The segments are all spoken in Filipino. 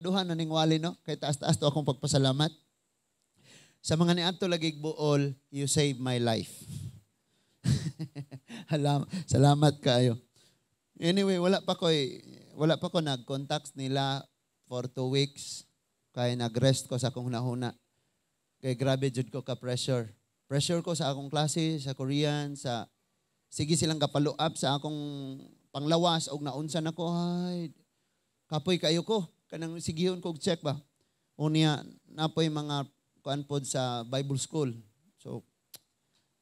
duha na wali no kay taas-taas to akong pagpasalamat sa mga niadto lagig buol you save my life alam salamat kayo anyway wala pa koy wala pa ko nag-contact nila for two weeks kay nagrest ko sa akong nahuna kay grabe jud ko ka pressure pressure ko sa akong klase sa Korean sa sige silang kapalo up sa akong panglawas og naunsa nako ay kapoy kayo ko kanang sigihon kog check ba. Unya napoy mga kuan pod sa Bible school. So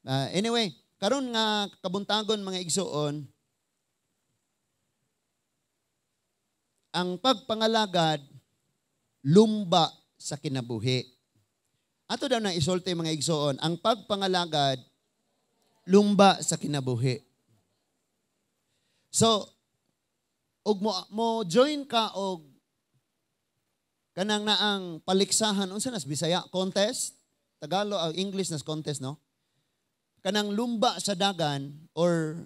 uh, anyway, karon nga kabuntagon mga igsuon ang pagpangalagad lumba sa kinabuhi. Ato daw na isulti mga igsuon ang pagpangalagad lumba sa kinabuhi. So, og mo, mo join ka og Kanang naang paliksahan, unsa nas Bisaya? Contest? Tagalog, uh, English nas contest, no? Kanang lumba sa dagan or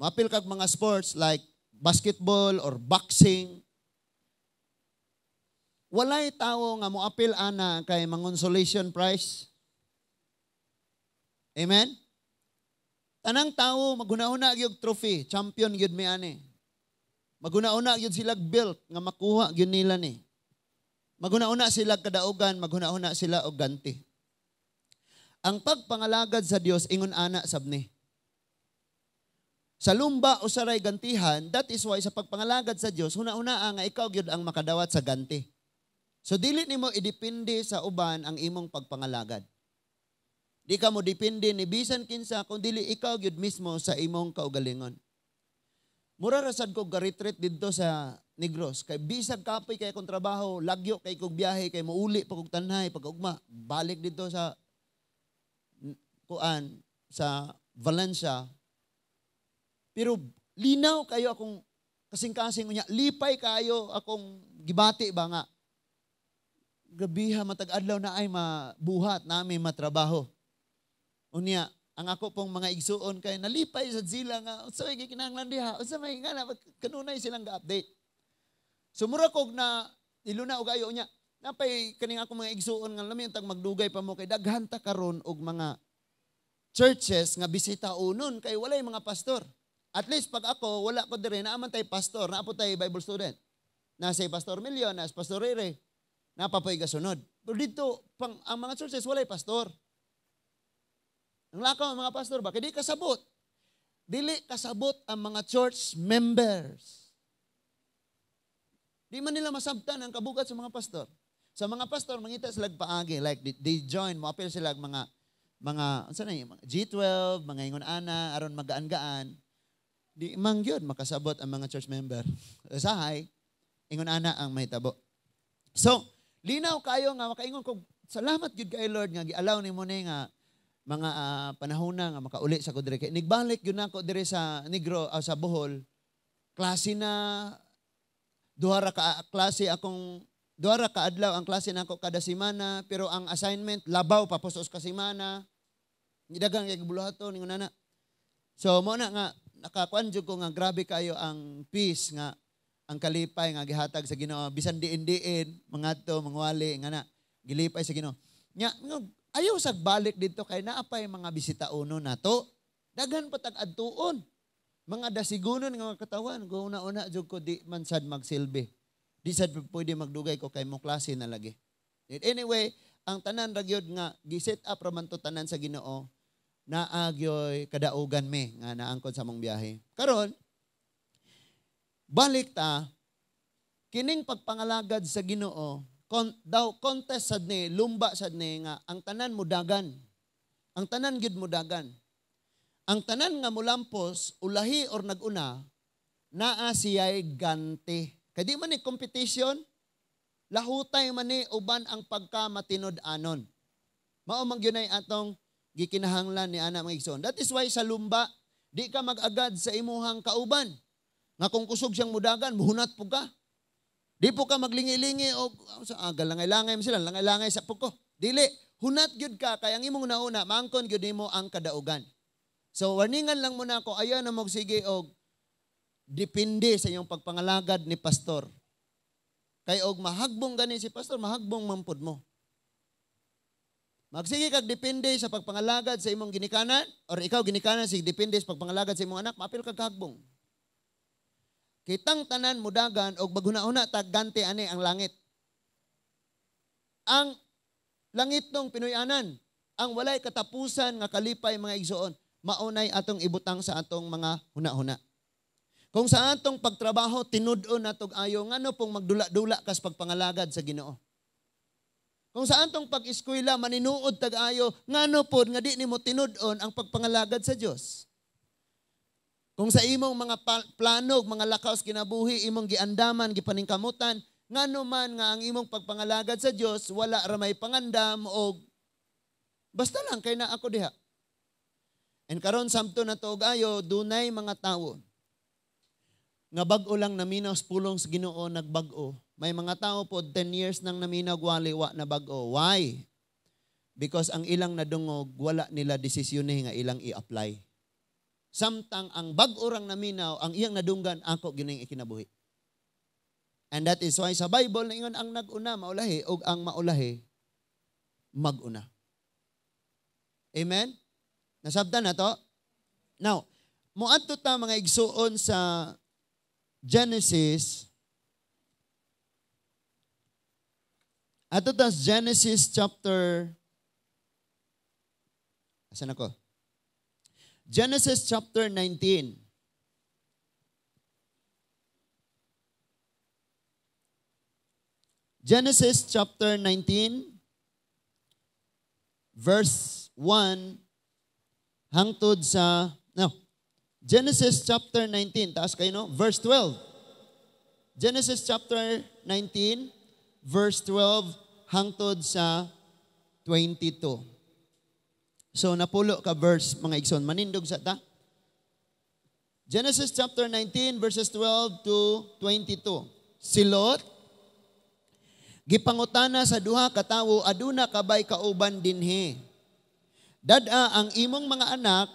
mapil kag mga sports like basketball or boxing. Walay tawo nga moapil ana kay mangonsolation prize. Amen? Tanang tawo maguna-una gyud trophy, champion gyud mi ani. Maguna-una gyud sila belt nga makuha gyud nila ni. Maghuna-una sila kadaogan, maghuna-una sila og ganti. Ang pagpangalagad sa Dios ingon ana sabni. Sa lumba o saray gantihan, that is why sa pagpangalagad sa Dios, huna-una ah, nga ikaw gyud ang makadawat sa ganti. So dili nimo idepende sa uban ang imong pagpangalagad. Di ka mo depende ni bisan kinsa kung dili ikaw gyud mismo sa imong kaugalingon. Mura rasad ko garitret didto sa Negros. Kay bisag kapoy kay kong trabaho, lagyo kay kong biyahe, kay mauli pag kong tanhay, pag ugma, balik didto sa kuan sa Valencia. Pero linaw kayo akong kasing-kasing unya, lipay kayo akong gibati ba nga. Gabiha matag-adlaw na ay mabuhat nami matrabaho. Unya, ang ako pong mga igsuon kay nalipay sa zila nga unsay gikinahanglan diha sa may nga kanunay silang ga-update so kog na iluna og ayo niya napay kaning ako mga igsuon nga lamin tag magdugay pa mo kay daghan ta karon og mga churches nga bisita unon kay walay mga pastor at least pag ako wala ko dire na amantay pastor na apo tay Bible student na say pastor Million na pastor Rere napapay gasunod pero dito pang ang mga churches walay pastor ang lakaw, mga pastor ba? Kaya di kasabot. Dili kasabot ang mga church members. Di man nila masabtan ang kabugat sa mga pastor. Sa mga pastor, mangita sila paagi. Like, they join, moapil appeal sila mga mga unsa na yung G12 mga ingon ana aron magaan-gaan di mang gyud makasabot ang mga church member usahay ingon ana ang mahitabo so linaw kayo nga makaingon ko salamat gyud kay Lord nga giallow nimo ni nga mga uh, panahon na nga makauli sa ko nigbalik yun ako dire sa Negro uh, sa Bohol klase na duha ka ah, klase akong duha ka adlaw ang klase nako kada semana pero ang assignment labaw pa papusos ka semana nidagang kay buluhaton ning na so mo na nga nakakuan jud ko nga grabe kayo ang peace nga ang kalipay nga gihatag sa Ginoo bisan diin-diin mga to mangwali nga na gilipay sa Ginoo nya Ayaw sagbalik dito kay naapay mga bisita uno na to. Daghan pa tag adtuon. Mga dasigunon nga katawan, kung una-una jud ko di man sad magsilbi. Di sad pwede magdugay ko kay mo klase na lagi. Anyway, ang tanan ra gyud nga giset up ra man to tanan sa Ginoo na agyoy kadaugan me nga naangkon sa mong biyahe. Karon balik ta kining pagpangalagad sa Ginoo kon, daw contest sad ni lumba sad ni nga ang tanan mo dagan. Ang tanan gid mo dagan. Ang tanan nga mulampos ulahi or naguna naa siya'y gante. Kay di man ni competition, lahutay man ni uban ang pagkamatinud-anon. Maumang yun ay atong gikinahanglan ni ana mga igsoon. That is why sa lumba, di ka magagad sa imuhang kauban. Nga kung kusog siyang mudagan, muhunat po ka. Di po ka maglingi-lingi o sa aga ah, lang langay mo sila, langay-langay sa puko. Dili, hunat gyud ka kay ang imong nauna mangkon gyud nimo ang kadaugan. So warningan lang muna ko ayo na mo sige og depende sa iyong pagpangalagad ni pastor. Kay og mahagbong gani si pastor, mahagbong mampod mo. Magsige kag depende sa pagpangalagad sa imong ginikanan or ikaw ginikanan sig depende sa pagpangalagad sa imong anak, maapil kag hagbong. Kitang tanan mudagan og baguna-una tagante ani ang langit. Ang langit nung pinuyanan, ang walay katapusan nga kalipay mga igsoon, maunay atong ibutang sa atong mga huna-huna. Kung sa atong pagtrabaho, tinudon natog ayo ngano pong magdula-dula kas pagpangalagad sa Ginoo. Kung sa atong pag-eskwela, maninuod tag-ayo, ngano pod nga di nimo tinudon ang pagpangalagad sa Dios. Kung sa imong mga planog, mga lakaw kinabuhi, imong giandaman, gipaningkamutan, ngano man nga ang imong pagpangalagad sa Dios, wala ra may pangandam o basta lang kay na ako diha. And karon samto na tog ayo dunay mga tawo nga bag-o lang naminaw sa pulong sa Ginoo nagbag-o. May mga tao po 10 years nang naminaw wali wa na bag-o. Why? Because ang ilang nadungog wala nila desisyon eh, nga ilang i-apply. Samtang ang bag-urang naminaw, ang iyang nadunggan, ako gining ikinabuhi. And that is why sa Bible, naingon ang naguna maulahi o ang maulahi maguna. Amen? Nasabta na to? Now, muadto ta mga igsuon sa Genesis Ato tas Genesis chapter Asan ako? Genesis chapter 19. Genesis chapter 19, verse 1, hangtod sa, no, Genesis chapter 19, taas kayo no, verse 12. Genesis chapter 19, verse 12, hangtod sa 22. So napulo ka verse mga igson manindog sa ta. Genesis chapter 19 verses 12 to 22. Si Lot gipangutana sa duha ka tawo aduna kabay kauban dinhi. Dada ang imong mga anak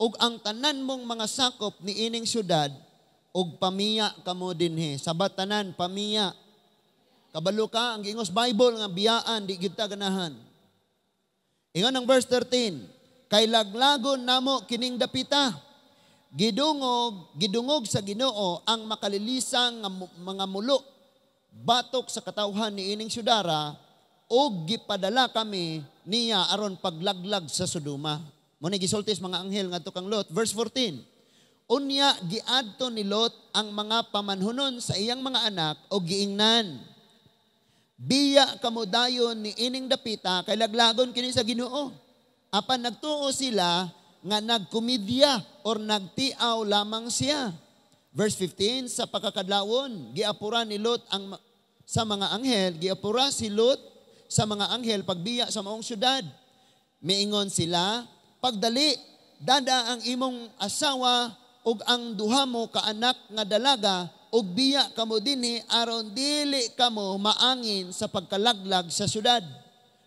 ug ang tanan mong mga sakop ni ining syudad ug pamiya kamo dinhi. Sa batanan pamiya. Kabalo ka ang gingos Bible nga biyaan di kita ganahan. Ingon ang verse 13, Kay laglagon namo kining dapita, gidungog, gidungog sa ginoo ang makalilisang mga mulo, batok sa katauhan ni ining sudara, o gipadala kami niya aron paglaglag sa suduma. Muna gisultis mga anghel ngadto kang Lot. Verse 14, Unya giadto ni Lot ang mga pamanhunon sa iyang mga anak o giingnan Biya kamo dayon ni ining dapita kay laglagon kini sa Ginoo. Apan nagtuo sila nga nagkumidya or nagtiaw lamang siya. Verse 15 sa pagkakadlawon giapura ni Lot ang sa mga anghel giapura si Lot sa mga anghel pagbiya sa maong syudad. Miingon sila, pagdali dada ang imong asawa ug ang duha mo ka anak nga dalaga ug biya kamo dinhi aron dili kamo maangin sa pagkalaglag sa syudad.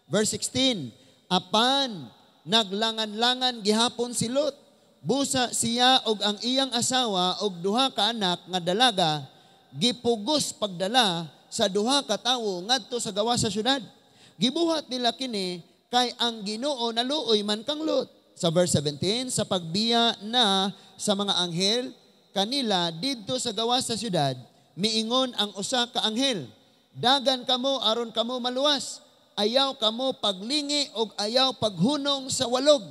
Verse 16, apan naglangan-langan gihapon si Lot. Busa siya og ang iyang asawa og duha ka anak nga dalaga gipugos pagdala sa duha ka tawo ngadto sa gawa sa syudad. Gibuhat nila kini kay ang Ginoo naluoy man kang Lot. Sa verse 17, sa pagbiya na sa mga anghel kanila didto sa gawas sa syudad, miingon ang usa ka anghel, dagan kamo aron kamo maluwas, ayaw kamo paglingi og ayaw paghunong sa walog.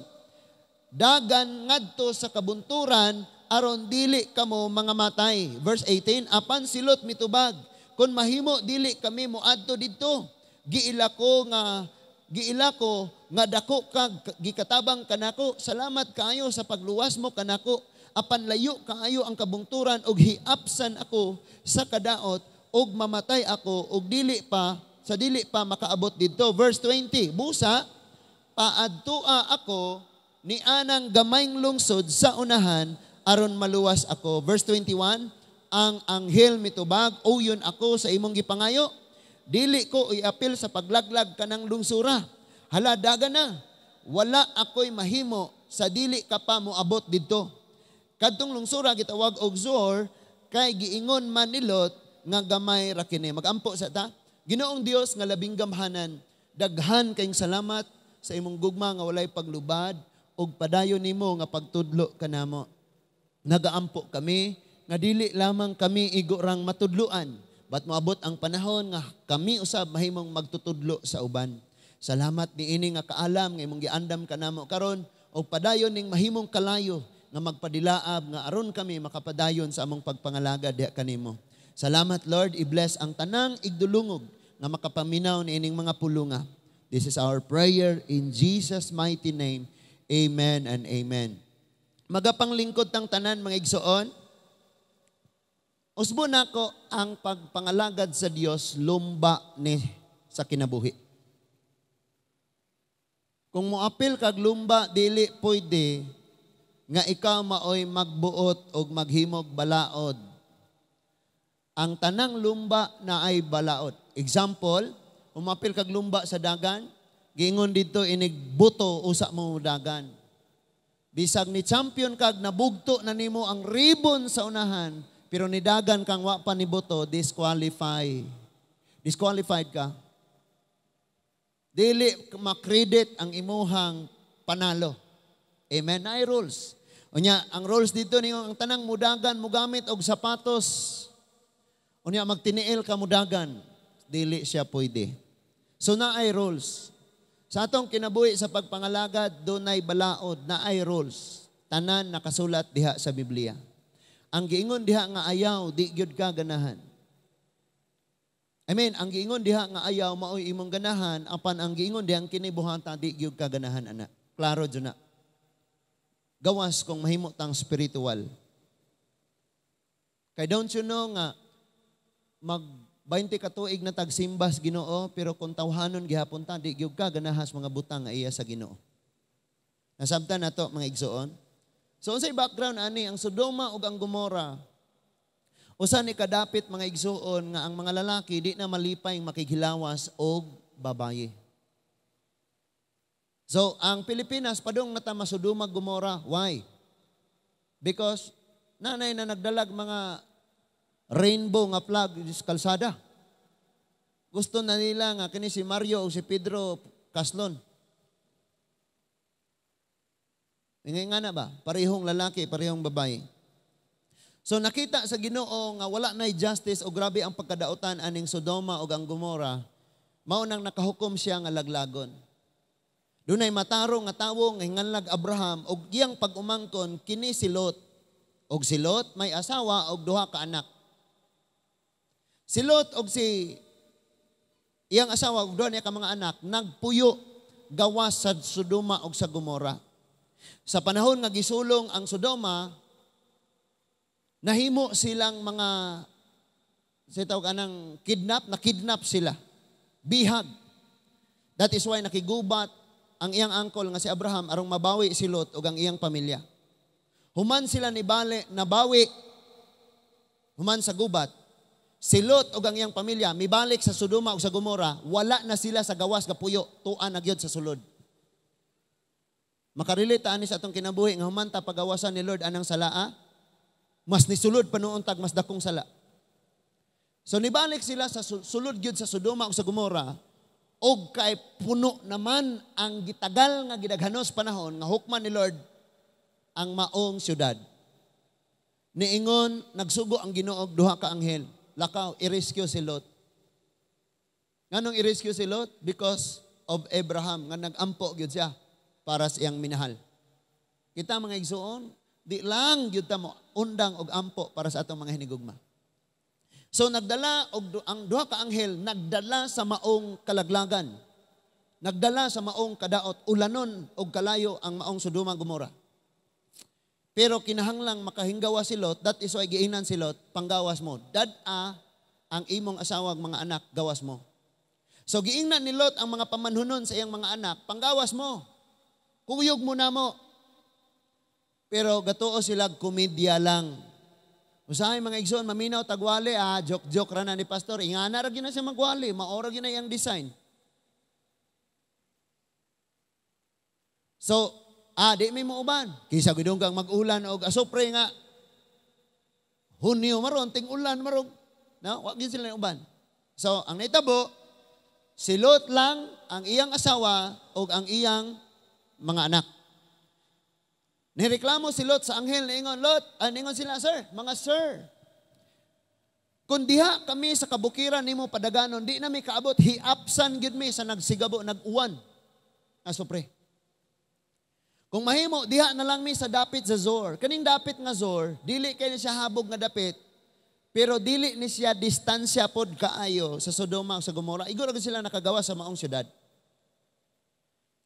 Dagan ngadto sa kabunturan aron dili kamo mga matay. Verse 18, apan silot mitubag, kon mahimo dili kami moadto didto. Giila ko nga giila ko nga dako kag gikatabang kanako. Salamat kaayo sa pagluwas mo kanako apan layo kaayo ang kabungturan og hiapsan ako sa kadaot og mamatay ako og dili pa sa dili pa makaabot didto verse 20 busa paadtoa ako ni anang gamayng lungsod sa unahan aron maluwas ako verse 21 ang anghel mitubag o uyon ako sa imong gipangayo dili ko iapil sa paglaglag kanang lungsura hala daga na wala ako'y mahimo sa dili ka pa moabot didto Kadtong lungsura gitawag og Zor kay giingon man ni Lot nga gamay ra kini. Magampo sa ta. Ginoong Dios nga labing gamhanan, daghan kayong salamat sa imong gugma nga walay paglubad og padayon nimo nga pagtudlo kanamo. Nagaampo kami nga dili lamang kami igorang matudluan, bat moabot ang panahon nga kami usab mahimong magtutudlo sa uban. Salamat niini nga kaalam nga imong giandam kanamo karon og padayon ning mahimong kalayo nga magpadilaab nga aron kami makapadayon sa among pagpangalaga diha kanimo. Salamat Lord, i-bless ang tanang igdulungog nga makapaminaw ni ining mga pulunga. This is our prayer in Jesus mighty name. Amen and amen. Magapanglingkod tang tanan mga igsoon. Usbo nako ang pagpangalagad sa Dios lumba ni sa kinabuhi. Kung moapil kag lumba dili pwede nga ikaw maoy magbuot og maghimog balaod. Ang tanang lumba na ay balaod. Example, umapil kag lumba sa dagan, giingon dito inigbuto usa mo dagan. Bisag ni champion kag nabugto na nimo ang ribbon sa unahan, pero ni dagan kang wa pa ni buto, disqualify. Disqualified ka. Dili makredit ang imuhang panalo. Amen. Naay rules. Unya, ang rules dito niyo, ang tanang mudagan, mo gamit og sapatos. Unya, magtiniil ka mudagan. Dili siya pwede. So na ay rules. Sa atong kinabuhi sa pagpangalagad, dunay balaod, na ay rules. Tanan nakasulat diha sa Biblia. Ang giingon diha nga ayaw, di gyud ka ganahan. I mean, ang giingon diha nga ayaw mao imong ganahan apan ang giingon diha ang kinibuhata di gyud ka ganahan ana. Klaro jud na gawas kung mahimo tang spiritual. Kay don't you know nga mag 20 ka tuig na tagsimbas Ginoo pero kung tawhanon gihapon ta di gyud ka ganahas mga butang iya sa Ginoo. Nasabtan nato mga igsoon. So unsay background ani ang Sodoma ug ang Gomora usa ni kadapit mga igsoon nga ang mga lalaki di na malipay makighilawas og babaye. So, ang Pilipinas, padong natamasudumag gumora. Why? Because nanay na nagdalag mga rainbow nga flag sa kalsada. Gusto na nila nga kini si Mario o si Pedro Caslon. Ingay nga na ba? Parehong lalaki, parehong babae. So nakita sa Ginoo nga wala na justice o grabe ang pagkadaotan aning Sodoma o ang Gomora, mao nang nakahukom siya nga laglagon. Dunay mataro nga tawo nga hinganlag Abraham og iyang pag-umangkon kini si Lot. Og si Lot may asawa og duha ka anak. Si Lot og si iyang asawa og duha niya ka mga anak nagpuyo gawas sa Sodoma og sa Gomora. Sa panahon nga gisulong ang Sodoma, nahimo silang mga sa tawag anang kidnap, na kidnap sila. Bihag. That is why nakigubat ang iyang angkol nga si Abraham arong mabawi si Lot ug ang iyang pamilya. Human sila ni Bale nabawi human sa gubat. Si Lot ug ang iyang pamilya mibalik sa Sodoma ug sa Gomora, wala na sila sa gawas nga puyo, tuan na gyud sa sulod. Makarilita ani sa atong kinabuhi nga humanta pagawasan ni Lord anang salaa, ah? mas nisulod pa noon tag mas dakong sala. So nibalik sila sa sulod gyud sa Sodoma ug sa Gomora, og kay puno naman ang gitagal nga gidaghanos panahon nga hukman ni Lord ang maong syudad. Niingon nagsugo ang Ginoo og duha ka anghel. Lakaw i-rescue si Lot. Nganong i-rescue si Lot? Because of Abraham nga nagampo gyud siya para sa iyang minahal. Kita mga igsuon, di lang gyud ta mo undang og ampo para sa atong mga hinigugma. So nagdala og ang duha ka anghel nagdala sa maong kalaglagan. Nagdala sa maong kadaot ulanon og kalayo ang maong Sodoma Gomora. Pero kinahanglang makahinggawa si Lot, that is why giinan si Lot, panggawas mo. dad ang imong asawag mga anak, gawas mo. So giingnan ni Lot ang mga pamanhunon sa iyang mga anak, panggawas mo. Kuyog mo na mo. Pero gatoo sila komedya lang Usahay mga igsoon, maminaw, tagwali, ah, joke-joke rana ni pastor. Ingana, rag yun na siya magwali, maorag yun na yung design. So, ah, di may mauban. Kisa gudong kang mag-ulan o asopre nga. Hunyo maron, ting ulan maron. No? Wag yun sila uban. So, ang naitabo, si Lot lang ang iyang asawa o ang iyang mga anak. Nireklamo si Lot sa anghel na ingon, Lot, uh, ah, ingon sila, sir, mga sir, kung diha kami sa kabukiran nimo padaganon, di nami kaabot, hiapsan gid mi sa nagsigabo, nag-uwan. Asopre. Kung mahimo, diha na lang mi sa dapit sa Zor. Kaning dapit nga Zor, dili kay siya habog nga dapit, pero dili ni siya distansya pod kaayo sa Sodoma sa Gomora. Igor sila nakagawa sa maong syudad.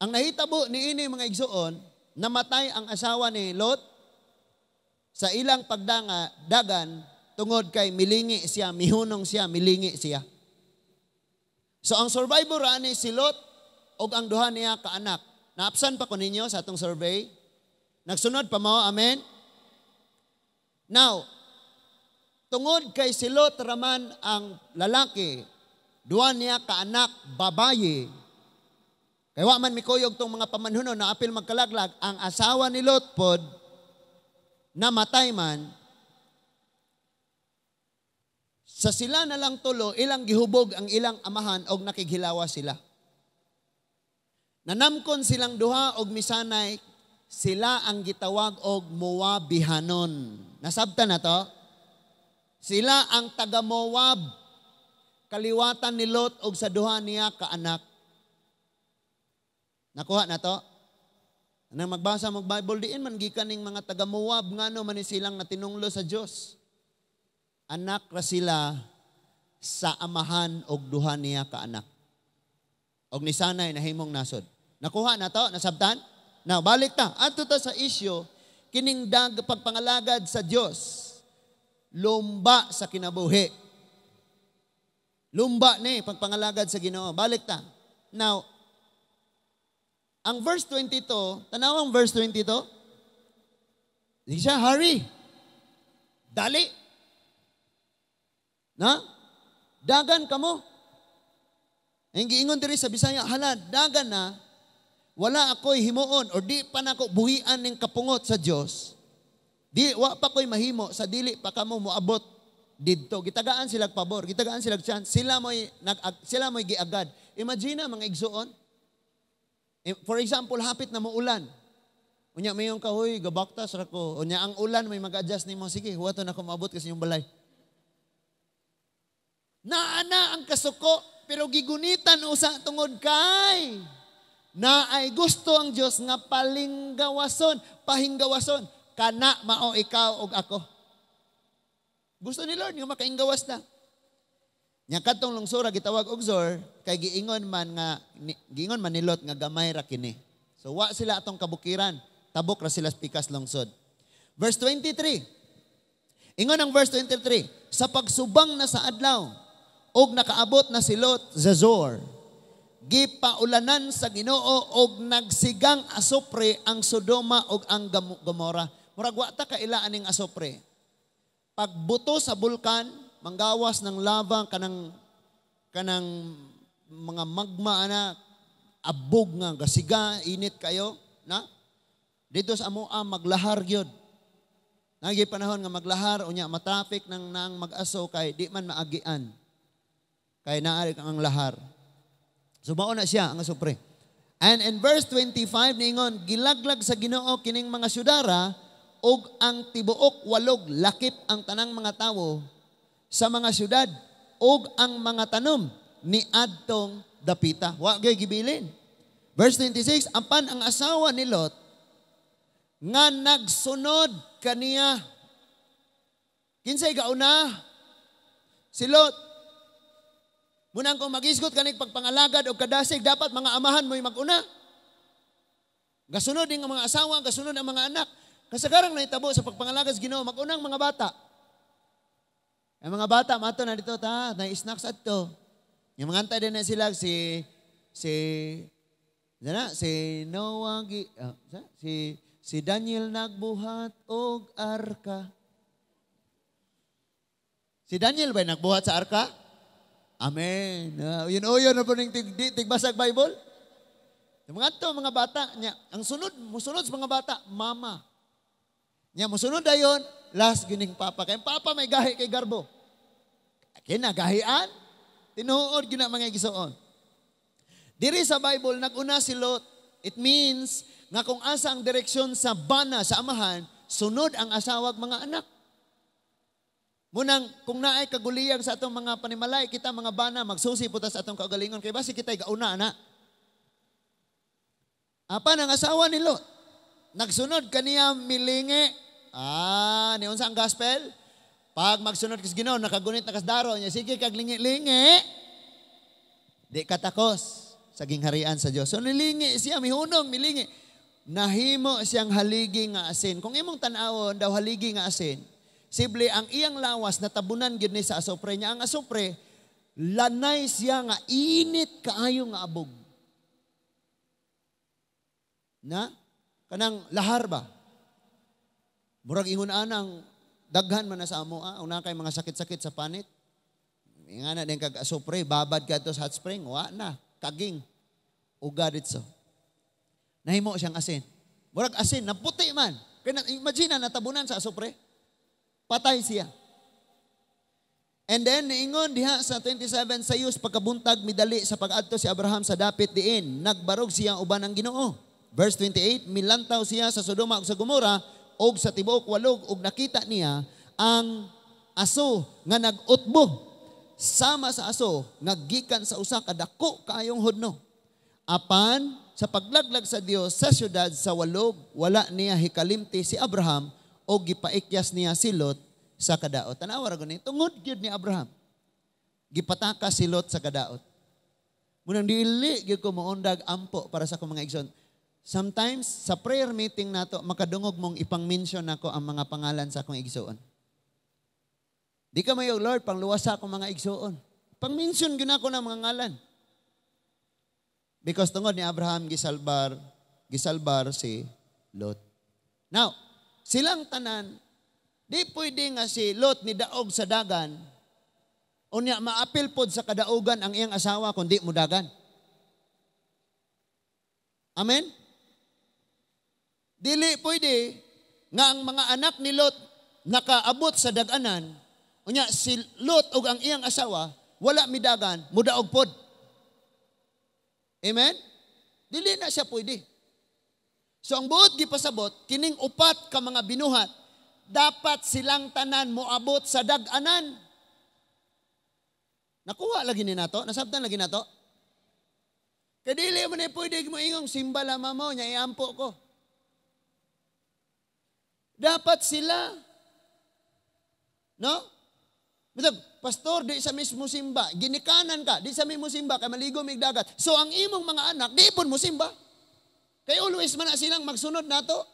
Ang nahitabo ni ini mga igsuon, namatay ang asawa ni Lot sa ilang pagdanga, dagan, tungod kay milingi siya, mihunong siya, milingi siya. So ang survivor ani si Lot og ang duha niya ka anak. Naapsan pa ko ninyo sa atong survey. Nagsunod pa mo? amen. Now, tungod kay si Lot raman ang lalaki, duha niya ka anak babaye Kay wa man mikuyog tong mga pamanhunon na apil magkalaglag, ang asawa ni Lot pod namatay man sa sila na lang tulo ilang gihubog ang ilang amahan og nakighilawa sila. Nanamkon silang duha og misanay sila ang gitawag og Moabihanon. Nasabtan na to? Sila ang taga Moab kaliwatan ni Lot og sa duha niya kaanak. Nakuha na to? Nang magbasa mag Bible diin man gikan ning mga taga Moab ngano man silang natinunglo sa Dios. Anak ra sila sa amahan og duha niya ka anak. Og ni sanay himong nasod. Nakuha na to, nasabtan? Now balik ta adto ta sa isyu kining dag pagpangalagad sa Dios. Lumba sa kinabuhi. Lumba ni pagpangalagad sa Ginoo. Balik ta. Now ang verse 22, tanaw ang verse 22. Hindi siya, hurry. Dali. Na? Dagan ka mo. Ang giingon diri sa Bisaya, hala, dagan na, wala ako'y himuon or di pa nako buhian ng kapungot sa Dios. Di wa pa ko'y mahimo sa dili pa kamo moabot didto. Gitagaan sila pabor, gitagaan sila chance. Sila mo'y nag sila mo'y giagad. Imagine mga igsuon, eh, for example, hapit na maulan. Unya Unya mayong kahoy, gabaktas ra ko. Unya ang ulan may mag-adjust nimo sige, huwato na ko maabot kasi yung balay. Naana ang kasuko pero gigunitan usa tungod kay na ay gusto ang Dios nga palinggawason, pahinggawason kana mao ikaw og ako. Gusto ni Lord nga makainggawas na. Nya kadtong lungsura gitawag og Zor kay giingon man nga ni, giingon man Lot nga gamay ra kini. So wa sila atong kabukiran, tabok ra sila pikas lungsod. Verse 23. Ingon ang verse 23, sa pagsubang na sa adlaw og nakaabot na si Lot sa Zor, gipaulanan sa Ginoo og nagsigang asopre ang Sodoma og ang Gomora. Murag wa ta kaila aning asopre. Pagbuto sa bulkan, manggawas ng lava kanang kanang mga magma na abog nga gasiga init kayo na dito sa amo ah, maglahar gyud Nagi panahon nga maglahar unya matapik nang nang mag-aso kay di man maagian. Kay naari kang ang lahar. Subao so, na siya ang supre. And in verse 25 ningon gilaglag sa Ginoo kining mga sudara og ang tibuok walog lakip ang tanang mga tawo sa mga syudad ug ang mga tanom ni adtong dapita. Wa gyud gibilin. Verse 26, ampan ang asawa ni Lot nga nagsunod kaniya. Kinsay gauna? Si Lot. Munang kung magisgot kanig pagpangalagad o kadasig, dapat mga amahan mo'y mag-una. Gasunod din ang mga asawa, gasunod ang mga anak. Kasagarang naitabo sa pagpangalagad sa Ginoo, magunang mga bata. Ang mga bata, mato na dito, ta, na-snacks at to. Yung mga antay din na sila, si, si, na, si Noah, ah, uh, si, si Daniel nagbuhat og arka. Si Daniel ba nagbuhat sa arka? Amen. Uh, yun o oh, yun, ano oh, po ning tig, tigbasag Bible? Yung mga to, mga bata niya. Ang sunod, musunod sa mga bata, mama. Niya musunod dayon, last gining papa kay papa may gahi kay garbo. Kinagahian, tinuod gina mga igsoon. Diri sa Bible naguna si Lot. It means nga kung asa ang direksyon sa bana sa amahan, sunod ang asawag mga anak. Munang kung naay kaguliyang sa atong mga panimalay, kita mga bana magsusi sa atong kagalingon kay basi kitay gauna na. Apa nang asawa ni Lot? Nagsunod kaniya milingi Ah, niyon sa ang gospel? Pag magsunod kas Ginoo, nakagunit na kasdaro niya, sige kag lingi-lingi. Di katakos sa gingharian sa Dios. So nilingi siya mihunong milingi. Nahimo siyang haligi nga asin. Kung imong tan-awon daw haligi nga asin, Sible ang iyang lawas na tabunan gid ni sa asopre niya. Ang asopre, lanay siya nga init kaayo nga abog. Na? Kanang lahar ba? Murag ingon anang daghan man sa amo ah, una kay mga sakit-sakit sa panit. Ingana din kag asupre, babad ka to sa hot spring, wa na, kaging. Uga ditso. Nahimo siyang asin. Murag asin, naputi man. Kaya imagine na natabunan sa asupre. Patay siya. And then, niingon diha sa 27 sayos, pagkabuntag midali sa pag si Abraham sa dapit diin, nagbarog siya uban ang ginoo. Verse 28, milantaw siya sa Sodoma ug sa Gomora, og sa tibuok walog og nakita niya ang aso nga nagutbog sama sa aso nga gikan sa usa ka dako kayong hudno apan sa paglaglag sa Dios sa syudad sa walog wala niya hikalimti si Abraham o gipaikyas niya si Lot sa kadaot tanaw ra ni tungod gyud ni Abraham gipataka si Lot sa kadaot munang dili gyud ko moondag ampo para sa akong mga igsoon Sometimes, sa prayer meeting nato, makadungog mong ipang-mention nako ang mga pangalan sa akong igsoon. Di ka mayo, Lord, pangluwas sa akong mga igsoon. Pang-mention yun ako ng mga ngalan. Because tungod ni Abraham gisalbar, gisalbar si Lot. Now, silang tanan, di pwede nga si Lot ni daog sa dagan, unya maapil pod sa kadaugan ang iyang asawa kundi mudagan. Amen? Dili pwede nga ang mga anak ni Lot nakaabot sa daganan, unya si Lot ug ang iyang asawa wala midagan, muda og pod. Amen? Dili na siya pwede. So ang buot gipasabot kining upat ka mga binuhat dapat silang tanan moabot sa daganan. Nakuha lagi ni nato, nasabtan lagi nato. Kadili mo na pwede mo ingong simba lamang mo, niya iampo ko. Dapat sila. No? Matab, pastor, di sa mismo simba. Ginikanan ka, di sa mismo simba, kay maligo may dagat. So ang imong mga anak, di ipon mo simba. Kay always man na silang magsunod nato.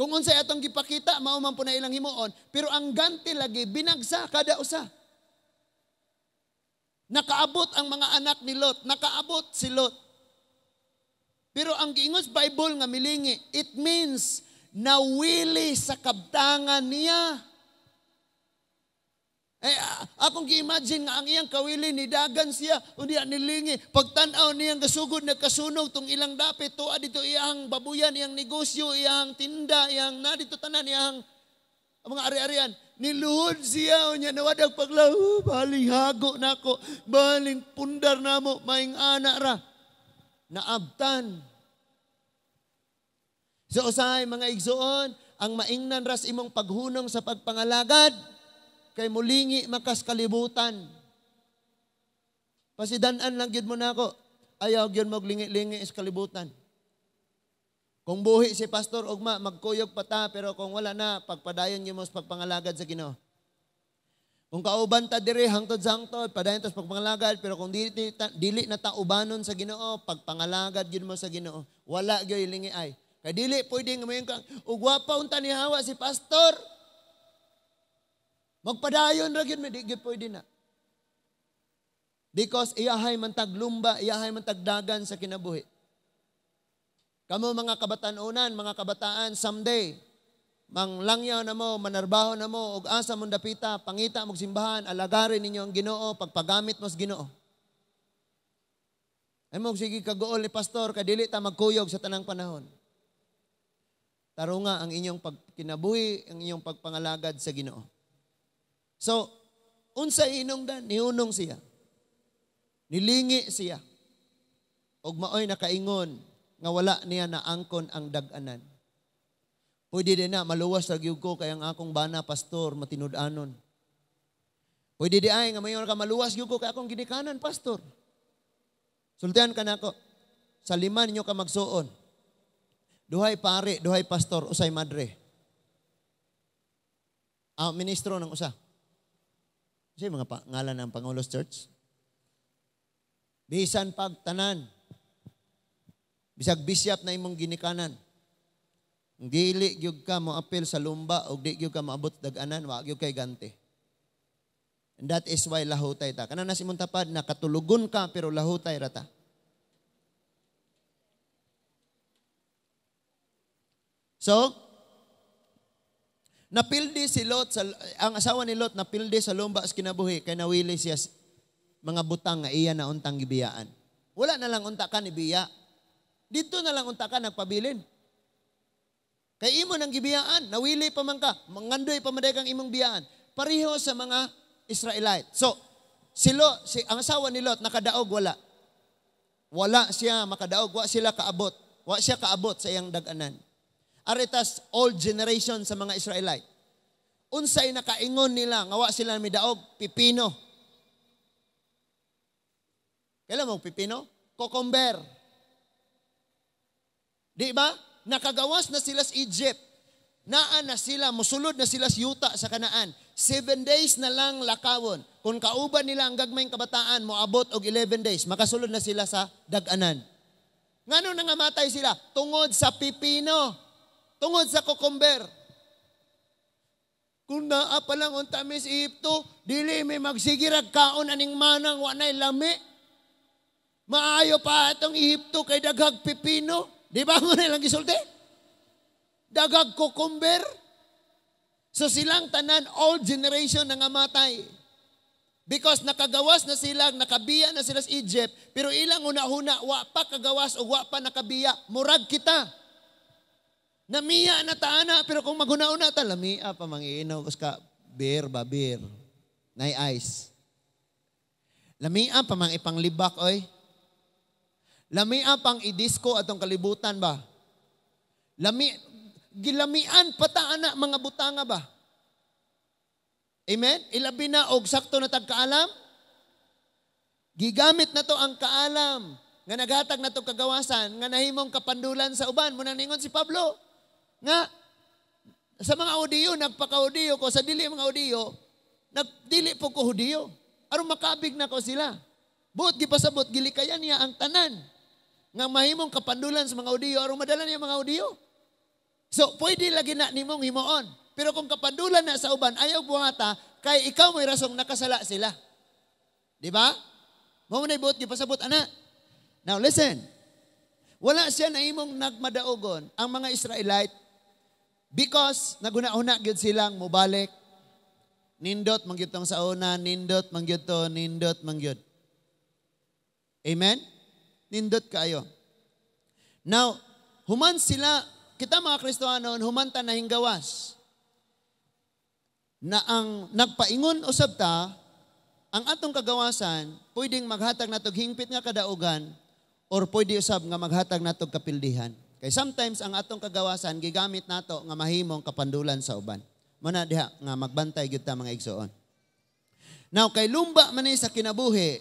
Kung unsay atong gipakita, mao man po na ilang himuon, pero ang ganti lagi binagsa kada usa. Nakaabot ang mga anak ni Lot, nakaabot si Lot. Pero ang giingos Bible nga milingi, it means nawili sa kabtangan niya. Eh, akong gi-imagine nga ang iyang kawili ni dagan siya, unya nilingi. Pagtanaw niyang kasugod na kasunog tong ilang dapit, tuwa dito iyang babuyan, iyang negosyo, iyang tinda, iyang na dito tanan, iyang mga ari-arian. Niluhod siya, niya nawadag paglaw, oh, baling hago na ako, baling pundar na mo, maing anak ra. Naabtan. So usahay mga igsoon, ang maingnan ras imong paghunong sa pagpangalagad, kay mulingi makas kalibutan. Pasidanan lang gyud mo nako, ayaw gyud maglingi-lingi sa kalibutan. Kung buhi si pastor ugma magkuyog pata pero kung wala na pagpadayon gyud mo sa pagpangalagad sa Ginoo. Kung kauban ta dire hangtod sa hangtod, padayon ta sa pagpangalagad, pero kung dili, dili na ta ubanon sa Ginoo, pagpangalagad gyud mo sa Ginoo, wala gyud lingi ay. Kay dili pwedeng mayon kang ugwapa unta ni hawa si pastor. Magpadayon ra gyud mi di gyud pwede na. Because iyahay man tag lumba, iyahay man tag dagan sa kinabuhi. Kamo mga kabataan unan, mga kabataan, someday, manglangyaw na mo, manarbaho na mo, og asa mong dapita, pangita mong simbahan, alagarin ninyo ang ginoo, pagpagamit mo sa ginoo. Ay mo, sige kagool ni pastor, kadili ta magkuyog sa tanang panahon nga ang inyong pagkinabuhi, ang inyong pagpangalagad sa Ginoo. So, unsa inungdan, niunong siya. Nilingi siya. Og maoy nakaingon nga wala niya na angkon ang daganan. anan Pwede din na maluwas sa gyud ko kay ang akong bana pastor matinud-anon. Pwede di ay nga mayon ka maluwas gyud ko kay akong ginikanan pastor. Sultihan ka nako. Sa liman nyo ka magsuon. Duhay pare, duhay pastor, usay madre. Ah, ministro ng usa. Kasi mga pa, ngalan ng Pangulos Church. Bisan pag tanan. Bisag bisyap na imong ginikanan. Dili gyud ka mo apil sa lumba og di gyud ka maabot daganan, wa gyud kay gante. And that is why lahutay ta. Kana na simong tapad nakatulugon ka pero lahutay rata. ta. So, napildi si Lot, sa, ang asawa ni Lot, napildi sa lumba sa kinabuhi, kay nawili siya mga butang nga iya na untang gibiyaan. Wala na lang unta ka ni Biya. Dito na lang unta ka nagpabilin. Kay imo nang gibiyaan, nawili pa man ka, mangandoy pa maday kang imong biyaan. Pareho sa mga Israelite. So, si Lot, si, ang asawa ni Lot, nakadaog, wala. Wala siya makadaog, wa sila kaabot. Wa siya kaabot sa iyang daganan aretas old generation sa mga Israelite. Unsay nakaingon nila, ngawa sila midaog, pipino. Kailan mo pipino? Cucumber. Di ba? Nakagawas na sila sa Egypt. Naa na sila, musulod na sila sa yuta sa kanaan. Seven days na lang lakawon. Kung kauban nila ang gagmayng kabataan, moabot og 11 days. Makasulod na sila sa daganan. Ngano nangamatay sila? Tungod sa pipino tungod sa cucumber. Kung naa pa lang unta mi Egypto, dili may magsigirag kaon aning manang wanay lami. Maayo pa atong Egypto kay daghag pipino. Di ba mo nilang gisulti? Daghag cucumber. So silang tanan, old generation na nga matay. Because nakagawas na sila, nakabiya na sila sa Egypt, pero ilang una-una, wa pa kagawas o wa pa nakabiya, murag kita. Namiya na taana, pero kung magunaw na ta, lamia pa mangiinaw ka beer ba beer. Nay ice. Lamia pa mang ipanglibak oy. Lamia pang idisko atong kalibutan ba. Lami gilamian pataana mga butanga ba. Amen? Ilabi na og sakto na tagkaalam. Gigamit na to ang kaalam nga naghatag na to kagawasan nga nahimong kapandulan sa uban Munang ningon si Pablo nga sa mga audio, nagpaka-audio ko, sa dili mga audio, nagdili po ko audio. Aron makabig na ko sila. Buot gipasabot gili kaya niya ang tanan nga mahimong kapandulan sa mga audio aron madala niya mga audio. So pwede lagi na nimong himuon. Pero kung kapandulan na sa uban ayaw buhata kay ikaw may rasong nakasala sila. Di ba? Mao na buot gipasabot ana. Now listen. Wala siya na imong nagmadaogon ang mga Israelite Because naguna-una gyud silang mubalik. Nindot mangyutong sa una, nindot mangyuto, nindot mangyud. Amen? Nindot kayo. Now, human sila, kita mga Kristohanon, humanta na hinggawas na ang nagpaingon usab ta ang atong kagawasan pwedeng maghatag natog hingpit nga kadaugan or pwede usab nga maghatag natog kapildihan. Kay sometimes ang atong kagawasan gigamit nato nga mahimong kapandulan sa uban. Muna diha nga magbantay gyud ta mga igsoon. Now kay lumba man sa kinabuhi,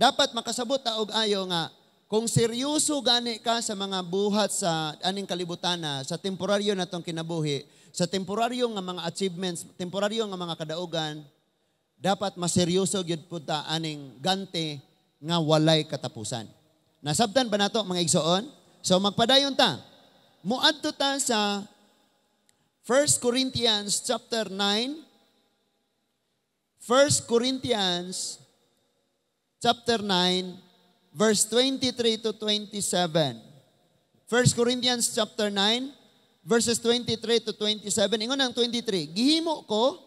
dapat makasabot ta og ayo nga kung seryoso gani ka sa mga buhat sa aning kalibutana, sa temporaryo natong kinabuhi, sa temporaryo nga mga achievements, temporaryo nga mga kadaugan, dapat maseryoso gyud pud ta aning gante nga walay katapusan. Nasabtan ba nato mga igsoon? So magpadayon ta. Muadto ta sa 1 Corinthians chapter 9 1 Corinthians chapter 9 verse 23 to 27. 1 Corinthians chapter 9 verses 23 to 27. Ingon ang 23. Gihimo ko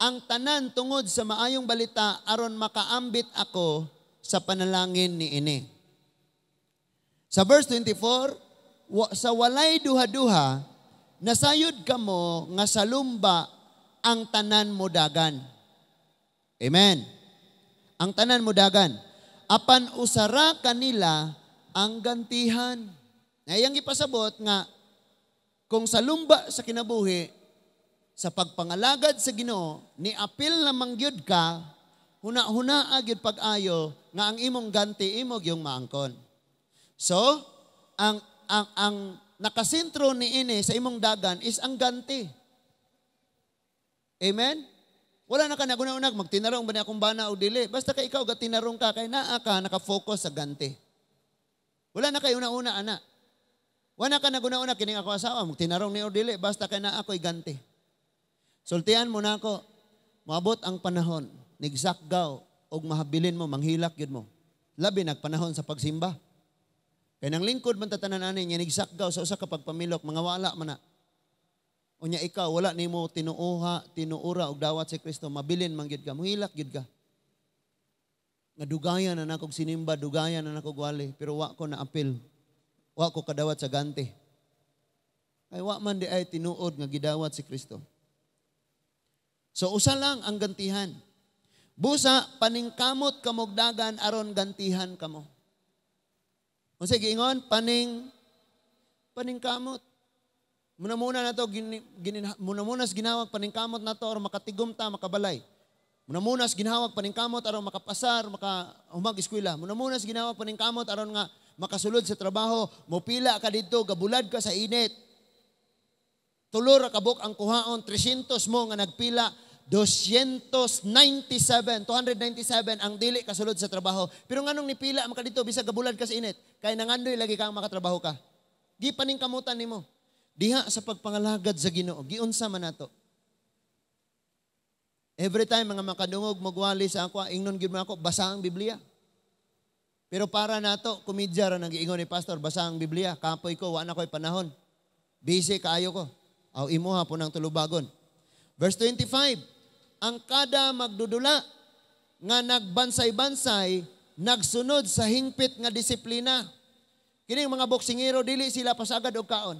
ang tanan tungod sa maayong balita aron makaambit ako sa panalangin ni ini. Sa verse 24, sa walay duha-duha, nasayod ka mo nga salumba ang tanan mo dagan. Amen. Ang tanan mo dagan. Apan usara kanila ang gantihan. Ngayang ipasabot nga, kung sa salumba sa kinabuhi, sa pagpangalagad sa Ginoo, ni apil na mangyod ka, huna-huna agid pag-ayo nga ang imong ganti imog yung maangkon. So, ang, ang, ang nakasintro ni ini sa imong dagan is ang ganti. Amen? Wala na ka nagunag-unag, magtinarong ba ni akong bana o dili. Basta ka ikaw, gatinarong ka, kay naa ka, naka-focus sa ganti. Wala na kay una-una, ana. Wala ka naguna-una, kining ako asawa, magtinarong ni o dili, basta kay naa ako'y ganti. Sultian mo na ako, maabot ang panahon, nigsakgaw, og mahabilin mo, manghilak yun mo. Labi nagpanahon sa pagsimba. Kaya nang lingkod man tatanan ani nga nigsakgaw sa usa ka pagpamilok mga wala man na. Unya ikaw wala nimo tinuoha, tinuura og dawat si Kristo mabilin man gyud ka, muhilak gyud ka. Nga dugayan na nakog sinimba, dugayan na nakog wali, pero wa ko na apil. Wa ko kadawat sa ganti. Kay wa man di ay tinuod nga gidawat si Kristo. So usa lang ang gantihan. Busa paningkamot kamog dagan aron gantihan kamo. Unsa giingon paning paning kamot. Muna muna na to gin, gin, muna muna ginawag paning kamot na to aron makatigom ta makabalay. Muna muna ginawag paning kamot aron makapasar, maka humag eskwela. Muna muna ginawag paning kamot aron nga makasulod sa trabaho, mopila ka didto, gabulad ka sa init. Tulor ka ang kuhaon 300 mo nga nagpila 297, 297 ang dili kasulod sa trabaho. Pero nganong nipila ang dito bisag ka sa init, kay nangandoy lagi kang makatrabaho ka. Di pa kamutan nimo. Diha sa pagpangalagad sa Ginoo, giunsa man nato. Every time mga makadungog magwali sa ako, ingnon gyud man ako basa ang Biblia. Pero para nato komedya ra nang giingon ni pastor basa ang Biblia, kapoy ko wa na koy panahon. Busy kaayo ko. Aw imuha po ng tulubagon. Verse 25 ang kada magdudula nga nagbansay-bansay nagsunod sa hingpit nga disiplina. Kini mga boksingero dili sila pasagad og kaon.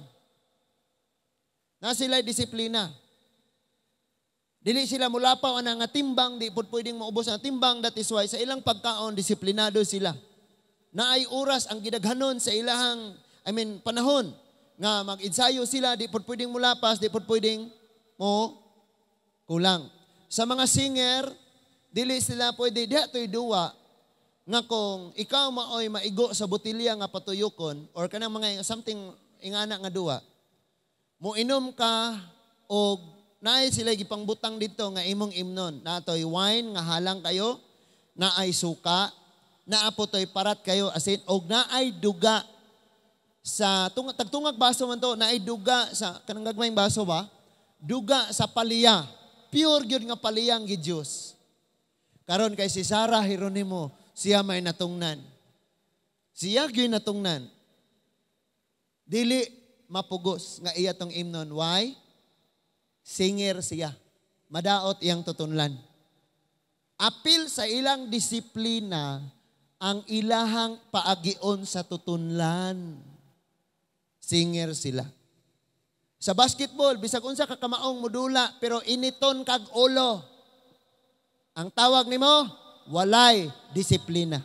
Na sila disiplina. Dili sila mulapaw ana nga timbang, di pud pwedeng maubos ang timbang that is why sa ilang pagkaon disiplinado sila. Naay oras ang gidaghanon sa ilang I mean panahon nga mag-ensayo sila, di pud pwedeng mulapas, di pud pwedeng mo kulang sa mga singer, dili sila pwede di ato'y duwa nga kung ikaw maoy maigo sa botilya nga patuyokon or kanang mga something ingana nga duwa, mo ka og naay sila gipangbutang dito nga imong imnon natoy wine nga halang kayo na ay suka na apotoy parat kayo asin og naay duga sa tung, tagtungag baso man to naay duga sa kanang gagmayng baso ba duga sa paliya pure gyud nga paliyang gi Dios. Karon kay si Sarah Hieronimo, siya may natungnan. Siya gyud natungnan. Dili mapugos nga iya tong imnon. Why? Singer siya. Madaot iyang tutunlan. Apil sa ilang disiplina ang ilahang paagion sa tutunlan. Singer sila. Sa basketball, bisag unsa ka kamaong modula pero initon kag ulo. Ang tawag nimo walay disiplina.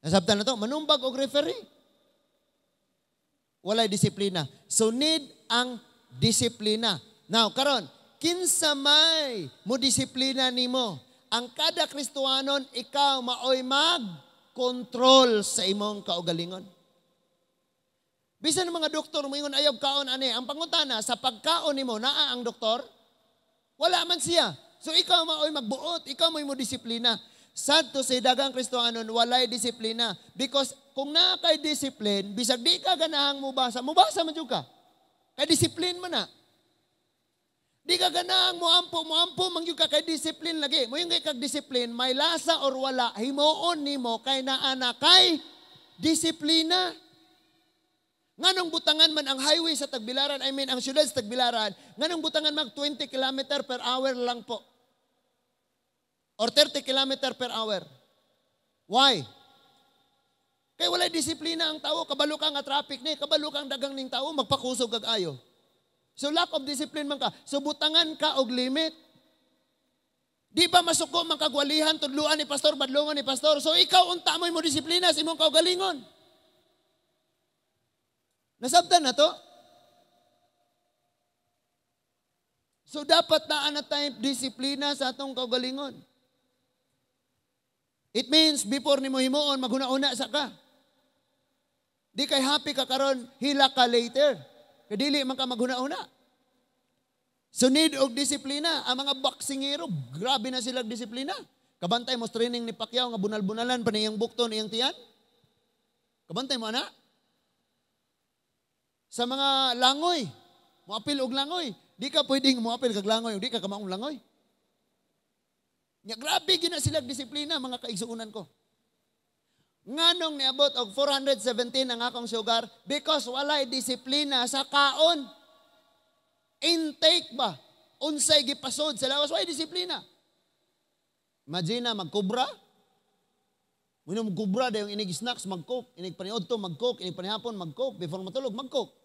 Nasabtan na to, manumbag og referee. Walay disiplina. So need ang disiplina. Now karon, kinsa may mo disiplina nimo? Ang kada Kristohanon ikaw maoy mag control sa imong kaugalingon. Bisan mga doktor mo ingon ayaw kaon ani, ang pangutana sa pagkaon nimo naa ang doktor, wala man siya. So ikaw maoy magbuot, ikaw mo mo disiplina. Santo to say dagang Kristohanon walay disiplina because kung naa kay discipline, bisag di ka ganahang mubasa, mubasa man jud Kay discipline man na. Di ka ganahang muampo, muampo man jud ka kay discipline lagi. Mo yung kag discipline, may lasa or wala, himoon nimo kay naa na kay disiplina. Nganong butangan man ang highway sa Tagbilaran, I mean ang syudad sa Tagbilaran, nganong butangan mag 20 km per hour lang po. Or 30 km per hour. Why? Kay wala disiplina ang tao, kabalo ka nga traffic ni, kabalo ang dagang ning tao, magpakusog kag ayo. So lack of discipline man ka. So butangan ka og limit. Di ba masuko man kagwalihan tudluan ni pastor, badlungan ni pastor. So ikaw unta mo imong disiplina sa imong kaugalingon. Nasabtan na to? So dapat na na tayong disiplina sa atong kagalingon. It means before ni mo himuon maguna-una sa ka. Di kay happy ka karon, hila ka later. Kadili man ka maguna-una. So need og disiplina. Ang mga boxingero, grabe na sila disiplina. Kabantay mo training ni Pacquiao nga bunal-bunalan pa niyang bukton iyang tiyan. Kabantay mo ana? sa mga langoy. Muapil og langoy. Di ka pwedeng muapil kag langoy, di ka kamaong langoy. Nya grabe gina sila disiplina mga kaigsuunan ko. Nganong niabot og 417 ang akong sugar because walay disiplina sa kaon. Intake ba? Unsay gipasod sa lawas walay disiplina. Imagine magkubra. Minom kubra dayong inig snacks magcoke, inig paniodto magcoke, inig panihapon magcoke, before matulog magcoke.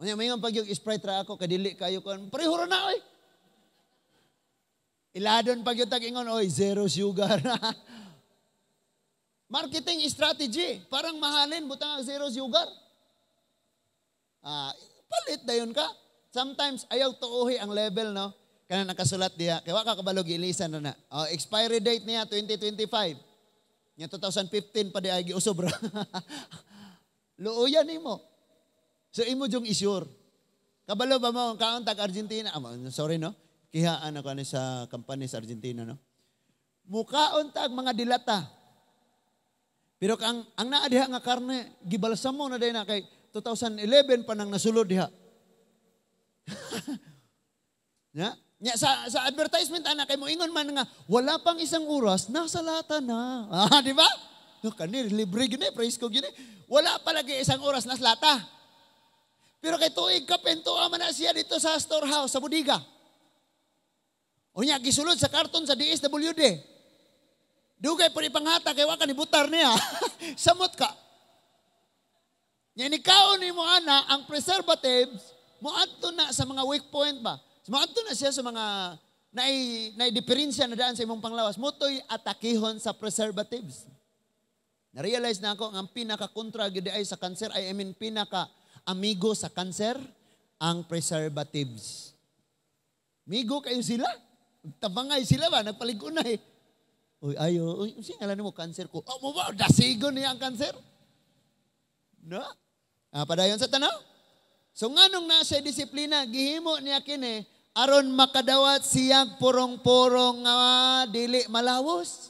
Unya may ang pagyog Sprite ra ako kadili kayo kon parehuro na oy. Iladon pagyog tag ingon oy zero sugar. Marketing strategy, parang mahalin butang zero sugar. Ah, palit dayon ka. Sometimes ayaw tuohi ang level no kana nakasulat diha kay wa ka kabalog ilisan na. Oh, expiry date niya 2025. Nya 2015 pa di ay giusob ra. Luoyan nimo. So imo jong isure. Kabalo ba mo kaon tag Argentina? Am, ah, sorry no. Kihaan ako ano sa company sa Argentina no. Mukaon tag mga dilata. Pero kang ang naa diha nga karne gibalsam mo na day na kay 2011 pa nang nasulod diha. Nya? Nya sa sa advertisement ana kay mo ingon man nga wala pang isang oras nasa lata na. Ah, di ba? No, kanir libre gyud praise ko gyud. Wala pa lagi isang oras nas lata. Pero kay tuig ka kapento man na siya dito sa storehouse, sa budiga. Unya, gisulod sa karton sa DSWD. Dugay po ipanghata, kay waka ni butar niya. Samot ka. Nya nikaon ni Moana, ang preservatives mo na sa mga weak point ba. Moadto na siya sa mga nai naidiperensya na daan sa imong panglawas. Motoy atakihon sa preservatives. Na-realize na ako ang pinaka kontra gyud ay sa cancer ay I mean pinaka amigo sa cancer ang preservatives. Migo kayo sila. Tabangay sila ba? Nagpaligo na eh. Uy, ayo, uy, unsay ngalan mo cancer ko? Oh, mo ba dasigo niya ang cancer? No? Ah, padayon sa tanaw. So nganong na siya disiplina gihimo niya kini aron makadawat siyang purong-purong nga uh, dili malawos.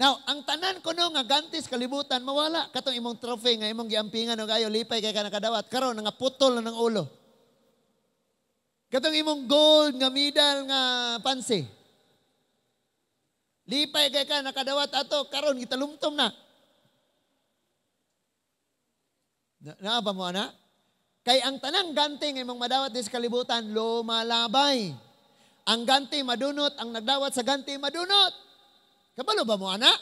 Now, ang tanan ko no nga gantis kalibutan mawala katong imong trophy nga imong giampingan og ayo lipay kay kana kadawat karon nga putol na ng ulo. Katong imong gold nga medal nga pansi. Lipay kay kana kadawat ato karon gitalumtom na. na naa ba mo ana? Kay ang tanang ganti nga imong madawat sa kalibutan lumalabay. Ang ganti madunot, ang nagdawat sa ganti madunot. Kapalo ba mo, anak?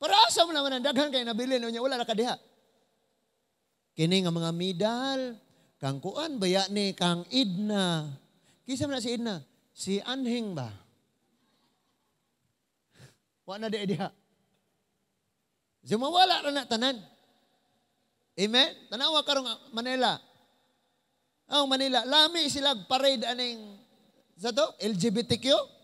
Para asa mo naman ang daghan kay nabili niya, wala na kadiha. Kini nga mga midal, kang kuan baya ni kang idna. Kisa man na si idna, si anhing ba? Wa na di diha. Sumawala ra na tanan. Amen. Tanawa karong Manila. Oh, Manila, lami sila parade aning sa to LGBTQ.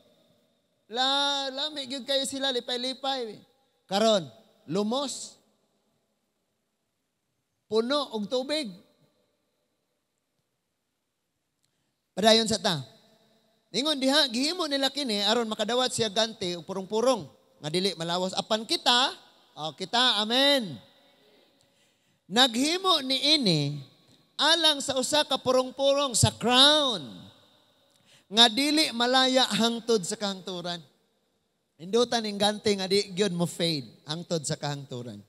La, lami, gyud kayo sila, lipay-lipay. Karon, lumos. Puno og tubig. Padayon sa ta. Ningon diha, gihimo nila kini aron makadawat siya gante og purong-purong nga dili malawas apan kita, oh, kita amen. Naghimo ni ini alang sa usa ka purong-purong sa crown nga dili malaya hangtod sa kahangturan. Indutan ning ganti nga di gyud mo fade hangtod sa kahangturan.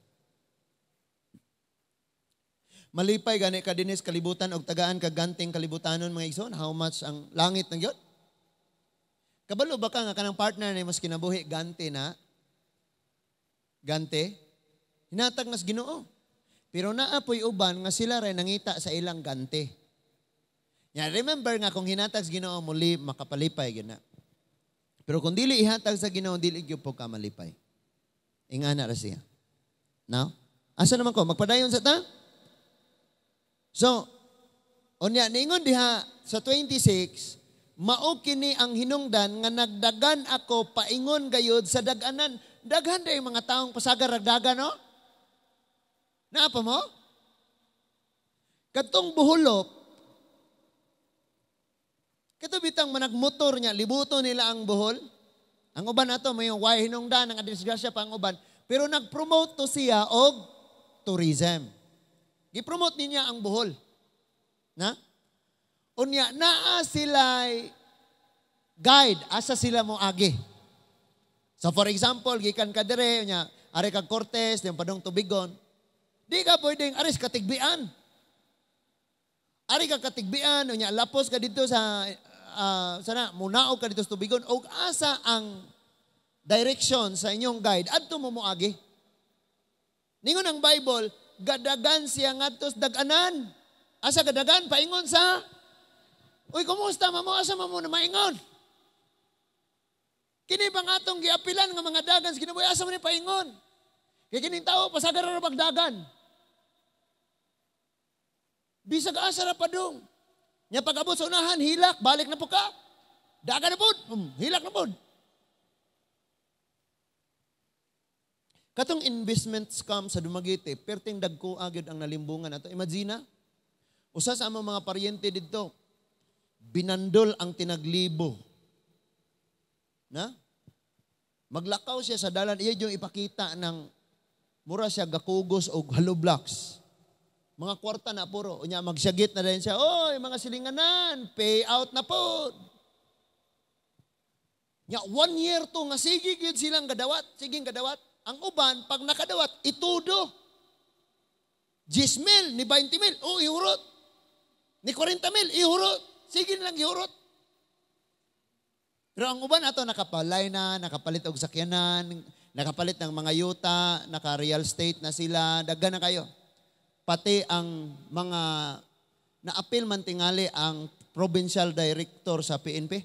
Malipay gani ka dinis kalibutan og tagaan kag ganting kalibutanon mga igsoon, how much ang langit ng gyud? Kabalo ba ka nga kanang partner na mas kinabuhi ganti na? Ganti? Hinatag nas Ginoo. Pero naapoy uban nga sila ray nangita sa ilang ganti. Yeah, remember nga kung hinatag sa Ginoo muli makapalipay gyud na. Pero kung dili ihatag sa Ginoo dili gyud po ka malipay. Ingana ra siya. Now, asa naman ko magpadayon sa ta? So, unya ningon diha sa 26 mao kini ang hinungdan nga nagdagan ako paingon gayud sa daganan. Daghan day mga taong pasagar ragdagan no? Naapa mo? Katong buhulok Kato bitang managmotor niya, libuto nila ang buhol. Ang uban ato, may way hinungdan, ang disgrasya pa ang uban. Pero nag-promote to siya og tourism. Gipromote niya ang buhol. Na? Unya, naa sila guide, asa sila mo agi. So for example, gikan ka dire, unya, are kag Cortes, yung padong tubigon. Di ka pwedeng aris katigbian. Ari ka katigbian, unya lapos ka dito sa uh, sana munaog ka dito sa tubigon og asa ang direction sa inyong guide adto mo moagi. Ningon ang Bible, gadagan siya ngadtos daganan. Asa gadagan paingon sa Uy, kumusta mamo? Asa mamo na maingon? Kini bang atong giapilan ng mga dagan sa kinabuhi asa man paingon? Kay kining tawo pasagara ra pagdagan. Bisag asa ra padung. Nya pag-abot sa unahan, hilak, balik na po ka. Daga na po, hmm, hilak na po. Katong investment scam sa Dumagete, perting dagko agad ang nalimbungan. Ato, imagina, usa sa among mga paryente dito, binandol ang tinaglibo. Na? Maglakaw siya sa dalan, iya yung ipakita ng mura siya gakugos o hollow blocks. Mga kwarta na puro. Unya magsagit na rin siya, Oy, mga silinganan, pay out na po. Nya, one year to nga sige gyud silang gadawat, sige gadawat. Ang uban pag nakadawat itudo. 10 mil ni 20 mil, o ihurot. Ni 40 mil ihurot. Sige lang ihurot. Pero ang uban ato nakapalay na, nakapalit og sakyanan, nakapalit ng mga yuta, naka real estate na sila, daghan na kayo pati ang mga naapil man tingali ang provincial director sa PNP.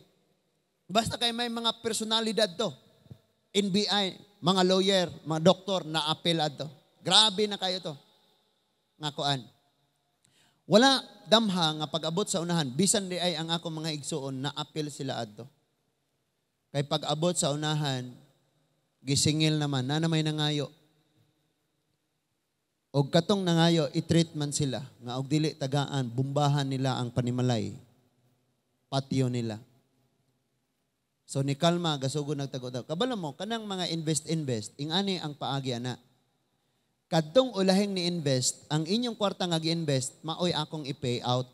Basta kay may mga personalidad to. NBI, mga lawyer, mga doktor, na naapil ato. Grabe na kayo to. Ngakuan. Wala damha nga pag-abot sa unahan, bisan di ay ang ako mga igsuon, na naapil sila ato. Kay pag-abot sa unahan, gisingil naman, na namay nangayo, Og katong nangayo, i-treat man sila. Nga og dili tagaan, bumbahan nila ang panimalay. Patio nila. So ni kalma, gasugo daw. Kabalo mo, kanang mga invest-invest, ingani ang paagi ana. Kadtong ulahing ni invest, ang inyong kwarta nga gi-invest, maoy akong i-pay out.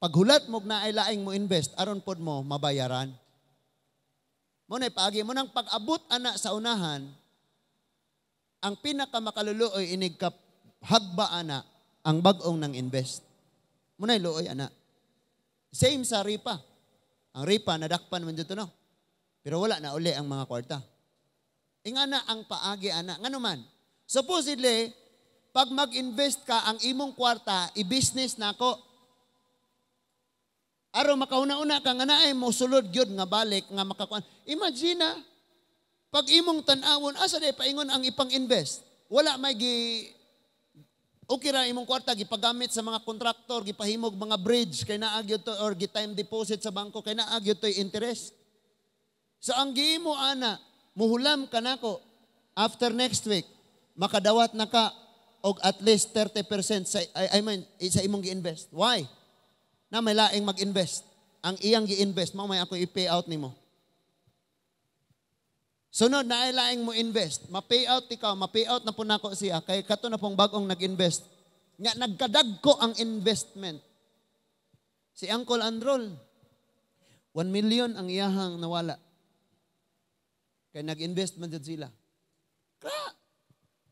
Paghulat mo na ilaing mo invest, aron pod mo mabayaran. Mo na paagi mo nang pag-abot ana sa unahan, ang pinakamakalaluoy inigkap hagba ana ang bagong ng invest. Munay luoy ana. Same sa ripa. Ang ripa nadakpan man dito no. Pero wala na uli ang mga kwarta. Ingana e ang paagi ana ngano man. Supposedly pag mag-invest ka ang imong kwarta, i-business nako. Araw makauna-una ka nga naay mo sulod gyud nga balik nga makakuan. Imagine na, pag imong tanawon, asa dai paingon ang ipang-invest? Wala may gi okay ra imong kwarta gipagamit sa mga kontraktor, gipahimog mga bridge kay naa to or gi-time deposit sa bangko kay naa gyud to interest. So ang giimo ana, muhulam ka nako after next week, makadawat na ka og at least 30% sa I, I mean sa imong gi-invest. Why? Na may laing mag-invest. Ang iyang gi-invest mao may ako i-pay out nimo. Sunod, nailaing mo invest. ma pay out ikaw, ma-payout na po na ko siya. Kay kato na pong bagong nag-invest. Nga nagkadag ko ang investment. Si Uncle Androl, 1 million ang iyahang nawala. Kay nag-invest man dyan sila. Kra!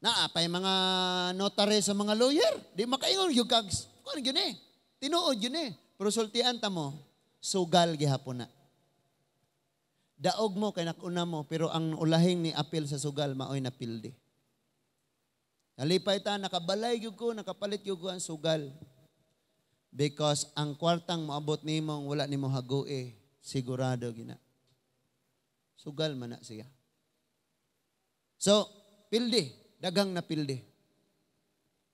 Naa, pa mga notary sa mga lawyer. Di makaingon you kags. Kung ano yun eh. Tinuod yun eh. Pero sultian ta mo, sugal gihapon na. Daog mo kay nakuna mo, pero ang ulahing ni apil sa sugal, maoy napildi. Nalipay ta, nakabalay yun ko, nakapalit yun ko ang sugal. Because ang kwartang moabot nimong wala nimo hague, sigurado gina. Sugal man na siya. So, pildi, dagang na pildi.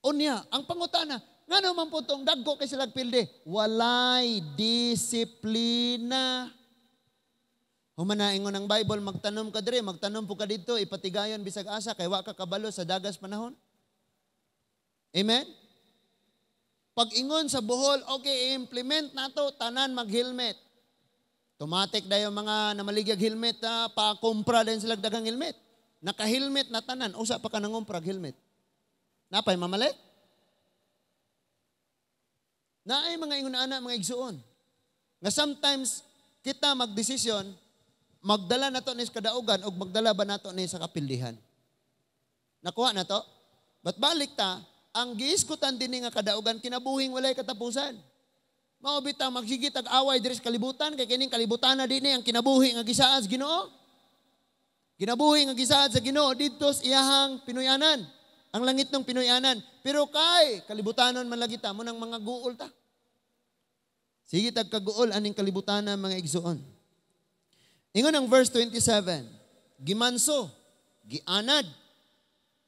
Unya, ang pangutana, nga naman po itong dagko kay silag pildi, walay disiplina. Disiplina Humanain ko ng Bible, magtanom ka dire, magtanom po ka dito, ipatigayon bisag asa, kay wa ka kabalo sa dagas panahon. Amen? Pag-ingon sa buhol, okay, implement nato tanan mag-helmet. Tumatik na yung mga namaligyag helmet na ah, pa-kumpra din sila dagang helmet. Naka-helmet na tanan, usa pa ka nang helmet. Napay mamalit? Naay mga ingon anak mga igsuon. Nga sometimes kita magdesisyon magdala na to ni sa kadaugan o magdala ba nato ni sa kapildihan? Nakuha na to? But balik ta, ang giiskutan din nga kadaugan, kinabuhing walay katapusan. Maubit ang maghigit ag away diri sa kalibutan, kay kining kalibutan na din ang kinabuhi nga gisaad sa Ginoo. Ginabuhi nga gisaad sa Ginoo didto sa iyahang pinuyanan, ang langit ng pinuyanan. Pero kay kalibutanon man lagi ta mo nang mga guol ta. Sige tag kaguol aning kalibutanan mga igsuon. Ingon ang verse 27, gimanso, gianad,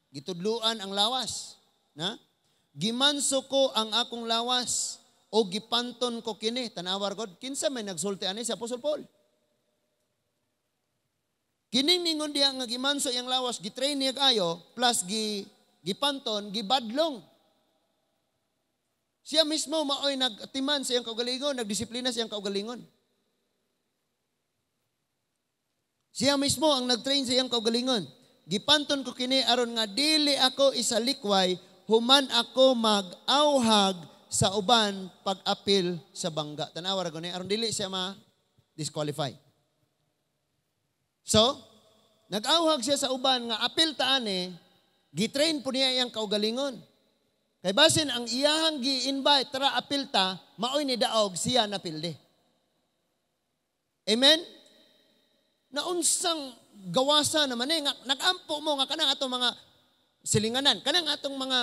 gitudluan ang lawas. Na? Gimanso ko ang akong lawas o gipanton ko kini. Tanawar God, kinsa may nagsulti ani si Apostle Paul. Kining ningon diya nga gimanso yang lawas, gitrain niya kayo, plus gi, gipanton, gibadlong. Siya mismo maoy nagtiman sa iyang kaugalingon, nagdisiplina sa iyang kaugalingon. Siya mismo ang nagtrain sa iyang kaugalingon. Gipanton ko kini aron nga dili ako isalikway human ako mag-awhag sa uban pag-apil sa bangga. Tanawa ra ni aron dili siya ma disqualify. So, nag-awhag siya sa uban nga apil ta ani, gitrain po niya iyang kaugalingon. Kay basin ang iyahang gi-invite tara apil ta, maoy ni daog siya na pilde. Amen? na unsang gawasa naman eh, nagampo mo nga kanang atong mga silinganan, kanang atong mga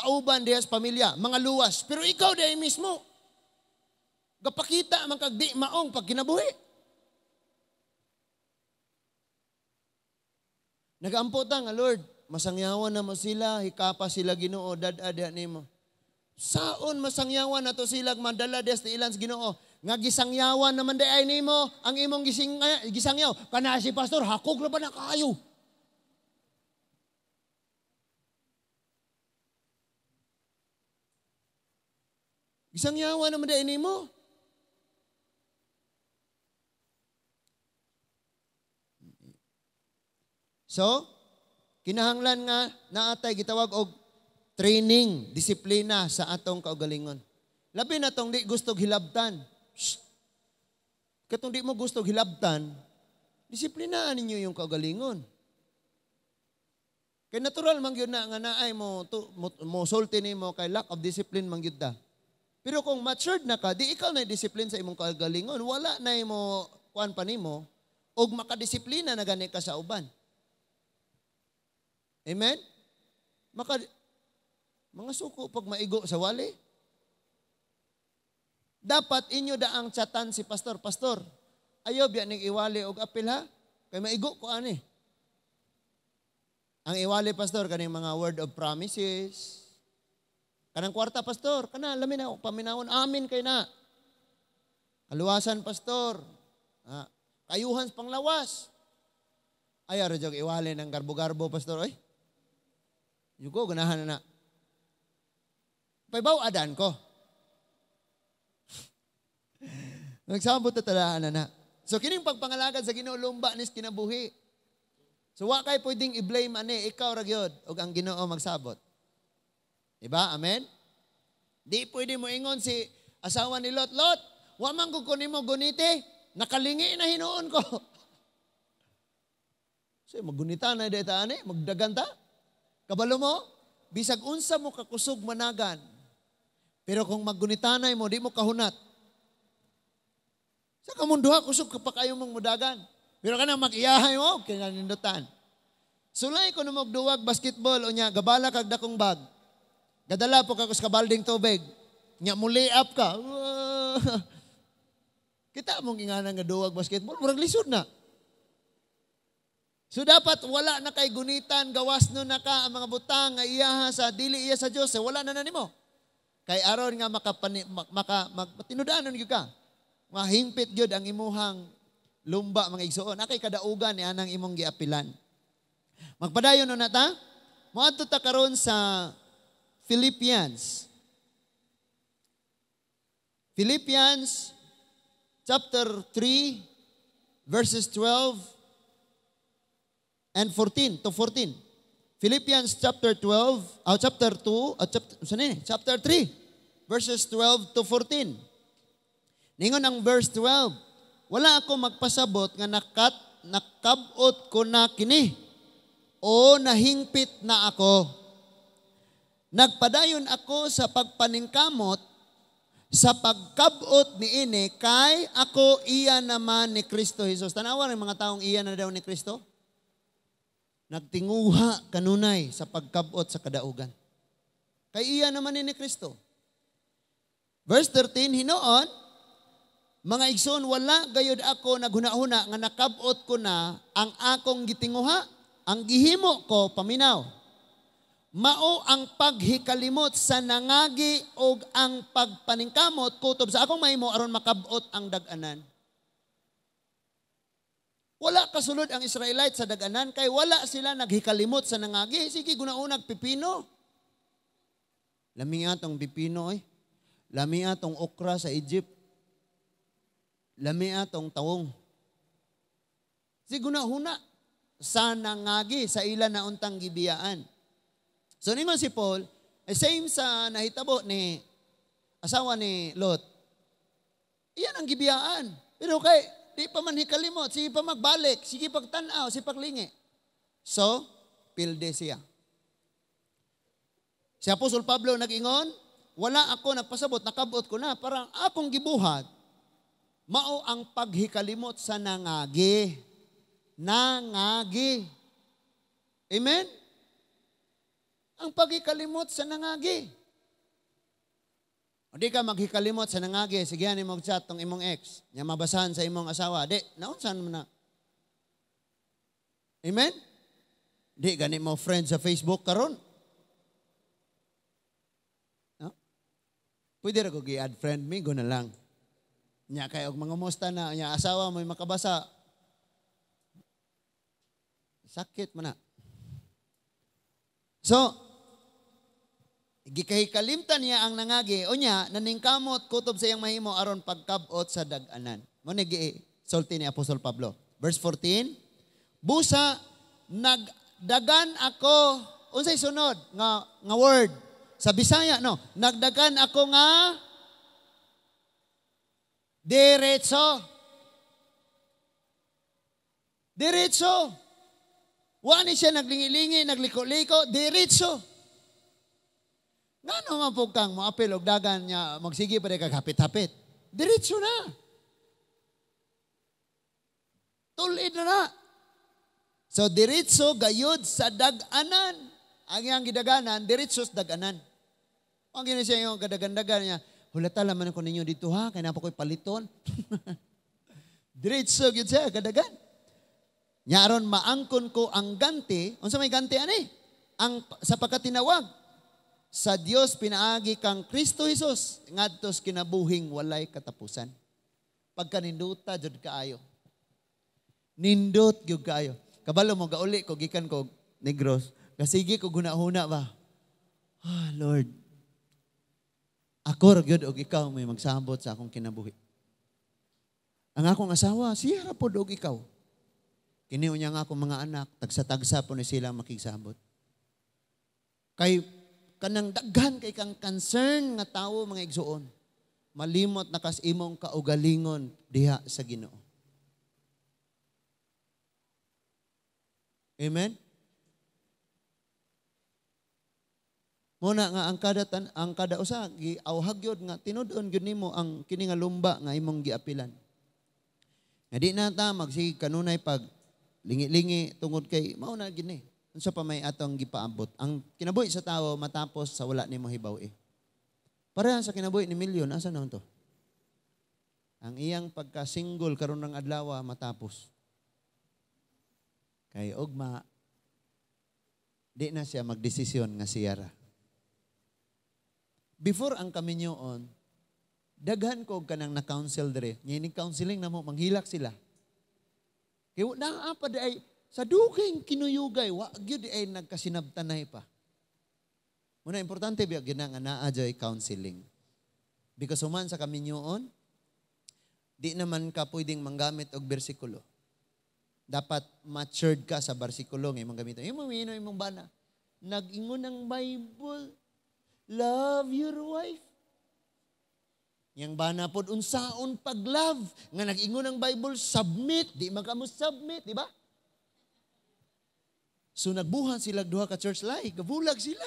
kauban diyas pamilya, mga luwas. Pero ikaw dahil mismo, gapakita man kag di maong pag kinabuhi. Nagampo ta nga Lord, masangyawan na mo sila, hikapa sila Ginoo, dadada nimo. Saon masangyawan nato sila mandala des ilan sa Ginoo? nga gisangyawan naman di ay nimo ang imong gising gisangyaw kana si pastor hakog na ba na kayo Gisangyawan naman di nimo So, kinahanglan nga naatay gitawag og training, disiplina sa atong kaugalingon. Labi na tong di gustog hilabtan. Shh. Katong di mo gusto hilabtan, disiplinaan ninyo yung kagalingon. Kay natural man gyud na nga naay mo to, mo, mo sulti nimo kay lack of discipline man gyud da. Pero kung matured na ka, di ikaw na discipline sa imong kagalingon, wala na mo kuan pa nimo og makadisiplina na gani ka sa uban. Amen? Maka, mga suko pag maigo sa wali. Dapat inyo daang chatan si pastor, pastor, ayo biya ning iwali og apil ha? Kay maigo ko ani. Ang iwali pastor kaning mga word of promises. Kanang kwarta pastor, kana lamin na paminawon amin kay na. Kaluwasan pastor. Ha? Kayuhan panglawas. Ay, arjog iwali ng garbo-garbo, pastor. Oy, yugo, ganahan na na. Paibaw, adan ko. Nagsabot na talaan na na. So kining pagpangalagad sa Ginoo lumba ni kinabuhi. So wa kay pwedeng i-blame ani ikaw ra gyud og ang Ginoo magsabot. Diba? Amen. Di pwede mo ingon si asawa ni Lot, Lot, wa man ko nimo guniti, nakalingi na hinoon ko. so magunita na ta ani, magdagan ta. Kabalo mo, bisag unsa mo kakusog managan. Pero kung maggunita mo, di mo kahunat sa kamunduha, kusog ka pa kayo mong mudagan. Pero ka na makiyahay mo, okay na nindutan. Sulay ko na magduwag basketball o niya, gabala kag dakong bag. Gadala po kakos kabalding tubig. Nya muli up ka. Kita mong inganan nga duwag basketball, murag lisod na. So dapat wala na kay gunitan, gawas no na ka ang mga butang nga iyaha sa dili iya sa Dios, eh, wala na na nimo. Kay aron nga makapani maka mag, ka mahingpit jud ang imuhang lumba mga igsoon. Akay kadaugan ni anang imong giapilan. Magpadayon no nata? Moadto ta karon sa Philippians. Philippians chapter 3 verses 12 and 14 to 14. Philippians chapter 12, oh, ah, chapter 2, oh, ah, chapter, eh? chapter 3, verses 12 to 14. Ningon ang verse 12, wala ako magpasabot nga nakat nakabot ko na kini o nahingpit na ako. Nagpadayon ako sa pagpaningkamot sa pagkabot ni ini kay ako iya naman ni Kristo Jesus. Tanawa ng mga taong iya na daw ni Kristo. Nagtinguha kanunay sa pagkabot sa kadaugan. Kay iya naman ni Kristo. Verse 13, hinoon, mga igsoon, wala gayod ako naghunahuna nga nakabot ko na ang akong gitinguha, ang gihimo ko paminaw. Mao ang paghikalimot sa nangagi o ang pagpaningkamot kutob sa akong mahimo aron makabot ang daganan. Wala kasulod ang Israelite sa daganan kay wala sila naghikalimot sa nangagi. Sige, gunaunag pipino. Lami nga tong pipino eh. Lami nga tong okra sa Egypt lami atong taong. Siguna-huna, sana ngagi sa ila na untang gibiyaan. So ningon si Paul, eh, same sa nahitabo ni asawa ni Lot. Iyan ang gibiyaan. Pero kay, di pa man hikalimot, sige pa magbalik, sige pagtanaw, sige paglingi. So, pilde siya. Si Apostol Pablo nagingon, wala ako nagpasabot, nakabot ko na, parang akong gibuhat, mao ang paghikalimot sa nangagi. Nangagi. Amen? Ang paghikalimot sa nangagi. O di ka maghikalimot sa nangagi, sige yan imong chat tong imong ex, niya mabasan sa imong asawa, di, naunsan mo na. Amen? Di gani mo friend sa Facebook karon. No? Pwede ra ko gi-add friend me, na lang. Nya kay og mangamusta na nya asawa mo makabasa. Sakit man na. So, gikahikalimtan niya ang nangagi o niya naningkamot kutob sa iyang mahimo aron pagkabot sa daganan Mo ni gisulti ni Apostol Pablo. Verse 14, busa nagdagan ako unsay sunod nga nga word sa Bisaya no, nagdagan ako nga Diretso. Diretso. Wani siya naglingilingi, nagliko-liko, diretso. Ngano nga po kang maapil og dagan niya magsige pa kag hapit-hapit. Diretso na. Tulid na na. So diretso gayud sa dag-anan. Ang iyang gidaganan, diretso sa dag-anan. Ang ginasya yung kadagandagan niya, hulata laman ko ninyo dito ha, kaya na po ko'y paliton. Diretso, yun siya, kadagan. Nyaron maangkon ko ang ganti, unsa may ganti ani? Ang sa pagkatinawag sa Dios pinaagi kang Kristo Hesus ngadtos kinabuhing walay katapusan. Pagkaninduta jud kaayo. Nindot gyud kaayo. Kabalo mo gauli ko gikan ko negros. Kasi gi ko gunahuna ba? Ah, Lord, ako ra gyud og ikaw may magsabot sa akong kinabuhi. Ang akong asawa, siya ra pod og ikaw. Kini unya nga akong mga anak, tagsa-tagsa po ni sila makigsabot. Kay kanang daghan kay kang concern nga tawo mga igsuon. Malimot na kas imong kaugalingon diha sa Ginoo. Amen. Muna nga ang kada ang kada usa giawhag gyud nga tinud-on gyud nimo ang kini nga lumba nga imong giapilan. Nga di na ta magsige kanunay pag lingi-lingi tungod kay mao na gini. Unsa pa may atong gipaabot? Ang kinabuhi sa tawo matapos sa wala nimo hibaw eh. Para sa kinabuhi ni milyon asa na to? Ang iyang pagka-single karon ng adlaw matapos. Kay ogma di na siya magdesisyon nga siya ra Before ang kami nyoon, daghan ko ka nang na-counsel dire. Ngayon counseling na mo, manghilak sila. Kaya naaapad ay, sa dugay kinuyugay, wa gyud ay nagkasinabtanay pa. Muna importante biya ginang naa joy counseling. Because human sa kami nyoon, di naman ka pwedeng manggamit og bersikulo. Dapat matured ka sa bersikulo ngay manggamit. Imong mino imong bana. nag-ingon ang Bible. Love your wife. Yang bana pod unsaon pag-love nga nag-ingon ang Bible submit di man kamo submit di ba? So nagbuhan sila duha ka church life, gabulag sila.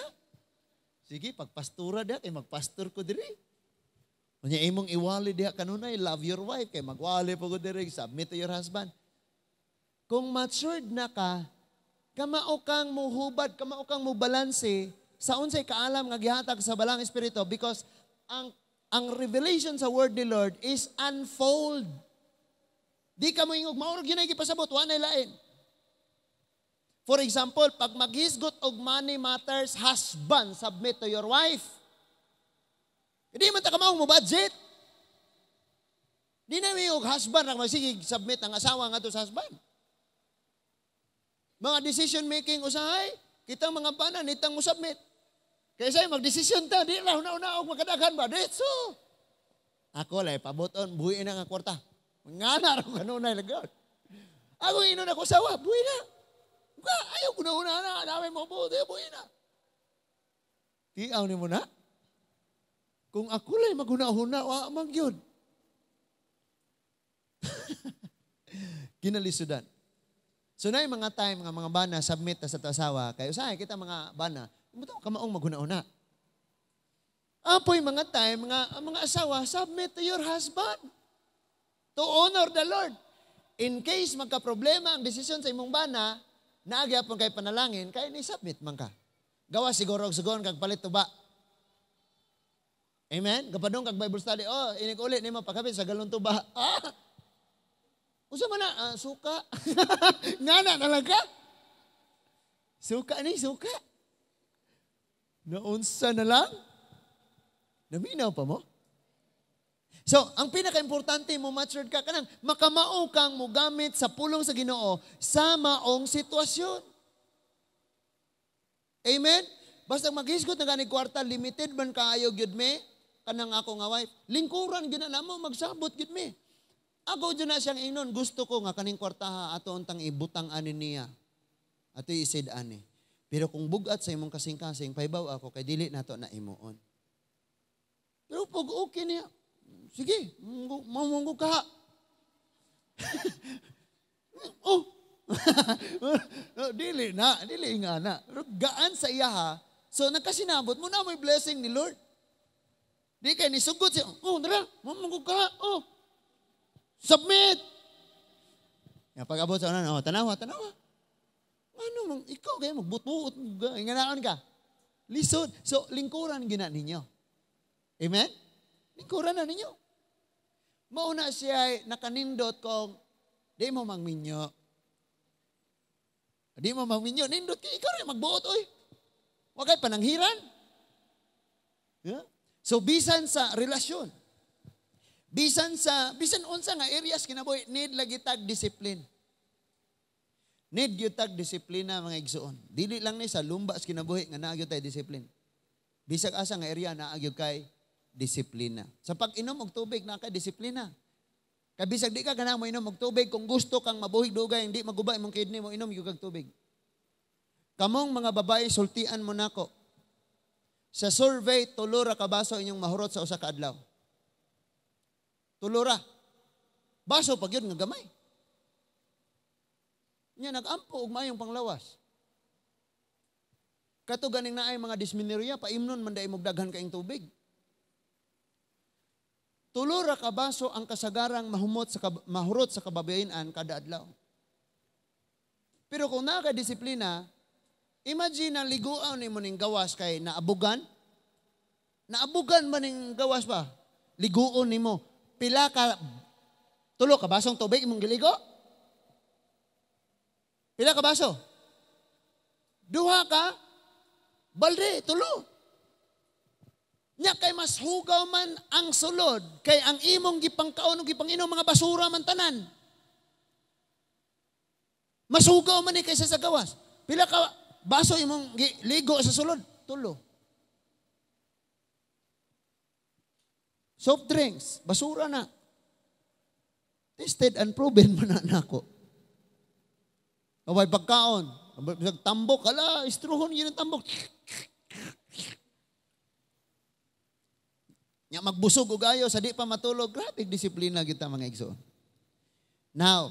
Sige, pagpastura da kay magpastor ko diri. Unya imong iwali diha kanunay love your wife kay magwali ko diri submit to your husband. Kung matured na ka, kamao kang muhubad, kamao kang mubalanse, sa unsay kaalam nga gihatag sa balang espiritu because ang ang revelation sa word ni Lord is unfold. Di ka mo ingog maurog yun ay gipasabot wa na lain. For example, pag maghisgot og money matters, husband submit to your wife. Hindi man ta kamaong mo budget. Di na may og husband ra magsige submit ang asawa ngadto sa husband. Mga decision making usahay, kitang mga bana nitang mo submit. Kaya sa'yo, magdesisyon ta. Di lang, una-una, og magkadagan ba? Dito. Ako, lay, pabuton, na ang kwarta. Nga na, ako kanunay lagot. Ako, inon ko sawa, buhi na. Ka, ayaw ko na una na, namin mo po, buhi na. Tiaw ni mo na. Kung ako lay maguna-huna, wa man yun. Ginalisudan. So na yung mga time, mga mga bana, submit na sa tasawa, Kayo sa kita mga bana, Buto ka maong maguna-una. Apoy mga time, mga, mga asawa, submit to your husband to honor the Lord. In case magka-problema ang desisyon sa imong bana, naagya pong kay panalangin, kaya ni-submit man ka. Gawa siguro og sugon kag palit tuba. Amen? Kapadong kag Bible study, oh, inig ulit nimo pagkapit sa galon tuba. Ah! Usa man na, ah, suka. Nga na lang ka. Suka ni, suka. Naunsa na lang? Naminaw pa mo? So, ang pinaka-importante mo, matured ka kanang makamao kang mo gamit sa pulong sa Ginoo sa maong sitwasyon. Amen? Basta maghisgot na gani kwarta, limited man kaayo gyud me kanang ako nga wife. Lingkuran gyud mo magsabot gyud me. Ako jud na siyang ingnon, gusto ko nga kaning kwarta ha, ato tang ibutang ani niya. Ato isid ani. Pero kung bugat sa imong kasing-kasing, paibaw ako, kay dili na to na imuon. Pero pag okay niya, sige, mamunggo ka. oh, dili na, dili nga na. Pero gaan sa iya ha, so nagkasinabot mo na may blessing ni Lord. Di kay nisugod siya, oh, dara, mamunggo ka, oh, submit. Pag-abot sa unan, oh, tanawa, tanawa. Ano, ikaw kayo magbutuot, inganaon ka. Lisod. So, lingkuran gina ninyo. Amen? Lingkuran na ninyo. Mauna siya nakanindot kung di mo mangminyo. Di mo mangminyo. Nindot ka, ikaw rin magbuot, oy. Huwag kayo pananghiran. Yeah? So, bisan sa relasyon, bisan sa, bisan unsa nga areas kinaboy, need lagi tag discipline. Need you tag disiplina mga igsoon. Dili lang ni sa lumba sa kinabuhi nga naagyo tay disiplina. Bisag asa nga area naagyo kay disiplina. Sa pag-inom og tubig na kay disiplina. Kabisag di ka kana mo inom og tubig kung gusto kang mabuhig dugay hindi maguba imong kidney mo inom gyud kag tubig. Kamong mga babae sultian mo nako. Sa survey tulura ka baso inyong mahurot sa usa ka adlaw. Tulura. Baso pag yun nga gamay. Nya nagampo og mayong panglawas. Kato ganing naay mga disminerya paimnon man dai daghan kaing tubig. Tulo ra ka baso ang kasagarang mahumot sa kab- mahurot sa kababayanan kada adlaw. Pero kung naa ka disiplina, imagine liguan liguaw nimo ning gawas kay naabugan. Naabugan man ning gawas ba? Liguon nimo pila ka tulo ka basong tubig imong giligo? Pila ka baso? Duha ka, balde, tulo. Nya kay mas hugaw man ang sulod kay ang imong gipangkaon og gipanginom mga basura man tanan. Mas hugaw man ni eh kaysa sa gawas. Pila ka baso imong ligo sa sulod? Tulo. Soft drinks, basura na. Tested and proven man na nako. Naway pagkaon. Nagtambok. Hala, istruhon yun ang tambok. Nya magbusog og ayo sa di pa matulog. Grabe disiplina kita mga igsoon. Now,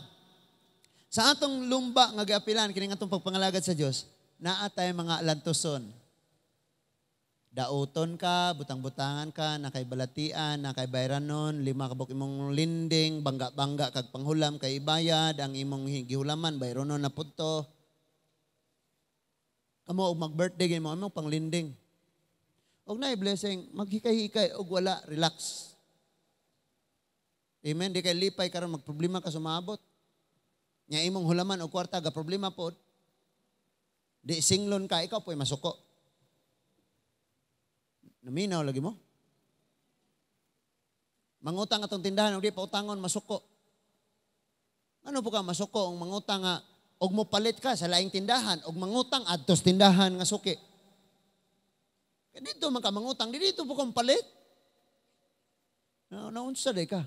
sa atong lumba nga gapilan, kining atong pagpangalagad sa Dios, naa tay mga lantoson Dauton ka, butang-butangan ka, nakay balatian, nakay nakaibairanon, lima kabok imong linding, bangga-bangga kag panghulam kay ibayad, ang imong gihulaman, bayronon na puto. Kamo og mag-birthday mo, imong panglinding. Og na blessing, maghikay-hikay og wala, relax. Amen, di kay lipay karon magproblema ka sumabot. Nya imong hulaman og kwarta ga problema pod. Di singlon ka ikaw po'y masuko. Naminaw lagi mo. Mangutang atong tindahan, hindi pa utangon, masuko. Ano po ka masuko ang mangutang nga og mo palit ka sa laing tindahan og mangutang adtos tindahan nga suki. Dito man ka mangutang, dito po kang palit. No, naunsa day ka.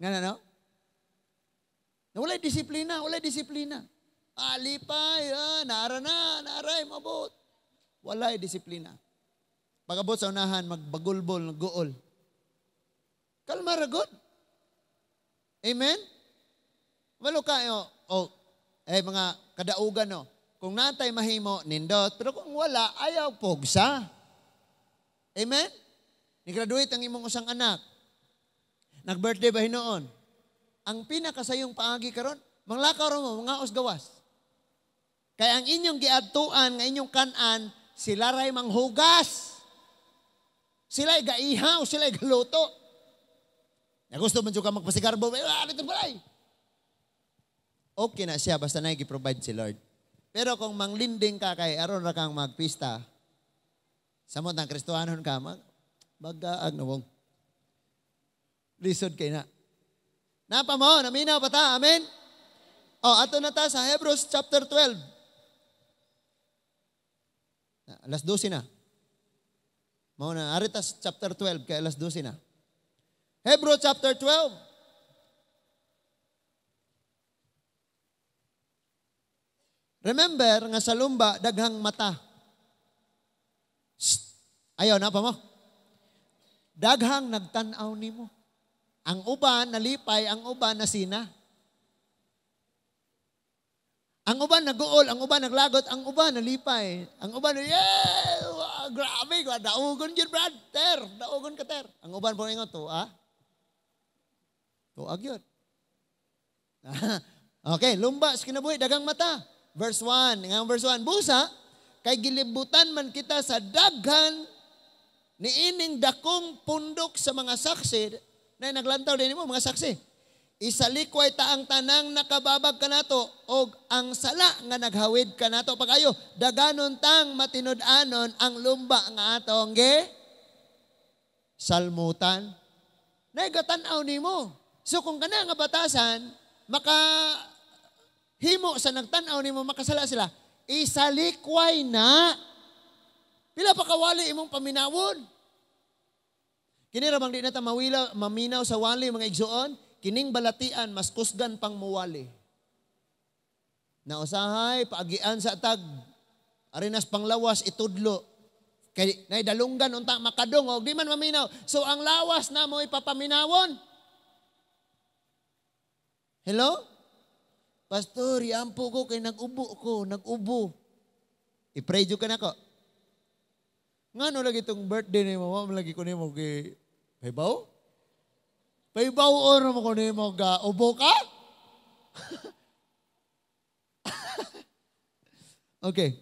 Nga na, no? Na walay disiplina, walay disiplina. Alipay, ah, nara na, naray, mabot. Walay disiplina. Pagabot sa unahan, magbagulbol, nagguol. Kalma ra good. Amen? Walo kayo, eh, o, oh, oh, eh mga kadaugan no, oh. kung natay mahimo, nindot. Pero kung wala, ayaw pogsa. Amen? Ni-graduate ang imong usang anak. Nag-birthday ba hinoon? Ang pinakasayong paagi karon, manglakaw ra mo, mga gawas. Kaya ang inyong giadtuan, nga inyong kanan, sila ray manghugas. Sila'y gaihaw, sila'y galuto. Na gusto man ka magpasigarbo, ah, dito balay. Eh. Okay na siya, basta na provide si Lord. Pero kung manglinding ka kay aron ra kang magpista, sa mo ng Kristohanon ka, mag, magaag na wong. Lisod kay na. Napa mo, naminaw pa ta, amen? O, oh, ato na ta sa Hebrews chapter 12. Alas 12 na. Mao na Aritas chapter 12 kay alas 12 na. Hebrew chapter 12. Remember nga sa lumba daghang mata. Shh. Ayaw na pa mo. Daghang nagtan-aw nimo. Ang uban nalipay, ang uban nasina. Ang uban naguol, ang uban naglagot, ang uban nalipay. Ang uban, yeah, wow, grabe, daugon yun, brad, ter, daugon ka, ter. Ang uban po ingon, tuwa. Tuag yun. okay, lumba, kinabuhi, dagang mata. Verse 1, nga verse 1, busa, kay gilibutan man kita sa daghan ni ining dakong pundok sa mga saksi, na naglantaw din mo, mga saksi. Isalikway ta ang tanang nakababag ka nato og ang sala nga naghawid ka nato pagayo daganon tang matinud-anon ang lumba nga atong ge salmutan. Naigatan-aw nimo. So kung kana nga batasan maka himo sa nagtan-aw nimo makasala sila isalikway na pila pa kawali imong paminawon. Kini ra bang di na ta mawila maminaw sa wali mga igsuon Kining balatian, mas kusgan pang muwali. Nausahay, paagian sa tag. arenas pang lawas, itudlo. Kay, nay dalunggan unta makadong og di man maminaw. So ang lawas na mo ipapaminawon. Hello? Pastor, yampo ko kay nagubo ko, nagubo. I-pray jud kanako. Ngano lagi itong birthday nimo, mo lagi ko mo kay Hibaw? Paibawon mo ko nimo ga ubo ka? okay.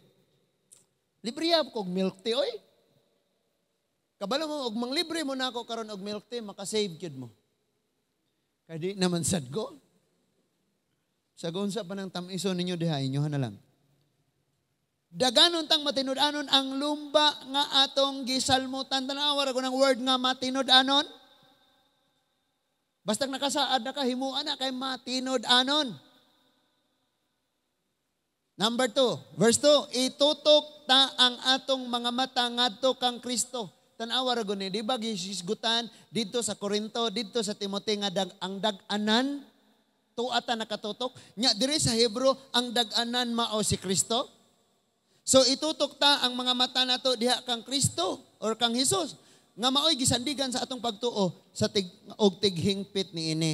Libre ya kog milk tea oy. Kabalo mo og libre mo nako karon og milk tea makasave gyud mo. Kay di naman sad go. Sa Sagon pa nang tamiso ninyo diha inyo na lang. Daganon tang matinud-anon ang lumba nga atong gisalmutan tanaw ra ko ng word nga matinud-anon. Basta nakasaad na ka, himuan na kay matinod anon. Number two, verse 2, itutok ta ang atong mga mata ngadto kang Kristo. Tanawa ra ni, di ba gisgutan dito sa Korinto, dito sa Timoteo nga dag, ang daganan anan tuata nakatutok. Nya diri sa Hebreo ang daganan mao si Kristo. So itutok ta ang mga mata nato diha kang Kristo or kang Hesus nga maoy gisandigan sa atong pagtuo sa tig, og tighingpit ni ini.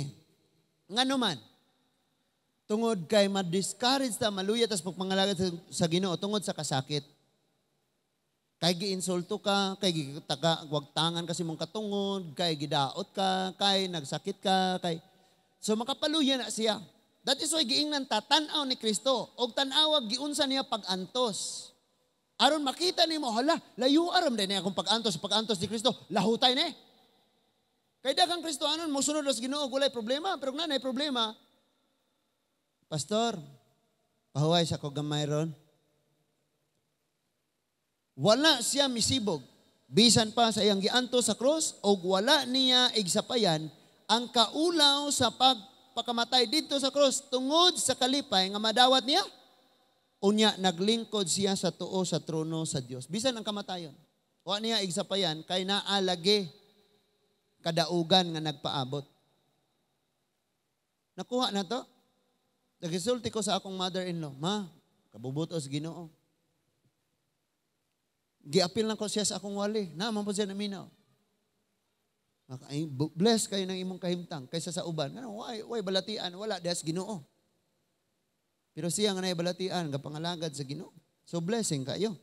Ngano man, tungod kay ma-discourage ta, maluya, tas pagpangalagat sa, sa ginoo, tungod sa kasakit. Kay giinsulto ka, kay gitaka, tangan kasi mong katungod, kay gidaot ka, kay nagsakit ka, kay... So makapaluya na siya. That is why giingnan ta, tanaw ni Kristo, og tanawag giunsa niya pag-antos. Aron makita ni mo, hala, layo aram din niya akong pag-antos, pag-antos ni Kristo, lahutay na eh. Kay daghang Kristohanon mosunod sa Ginoo gulay problema, pero na nay problema. Pastor, pahuway sa ko gamay ron. Wala siya misibog bisan pa sa iyang gianto sa cross o wala niya igsapayan ang kaulaw sa pagpakamatay dito sa cross tungod sa kalipay nga madawat niya. Unya naglingkod siya sa tuo sa trono sa Dios. Bisan ang kamatayon. Wa niya igsapayan kay naalage kadaugan nga nagpaabot. Nakuha na to. Nagisulti ko sa akong mother-in-law, Ma, kabubutos ginoo. Giapil lang ko siya sa akong wali. Naman po siya na minaw. Bless kayo ng imong kahimtang kaysa sa uban. Ano, why, why balatian? Wala, das ginoo. Pero siya nga balatian, kapangalagad sa ginoo. So blessing kayo.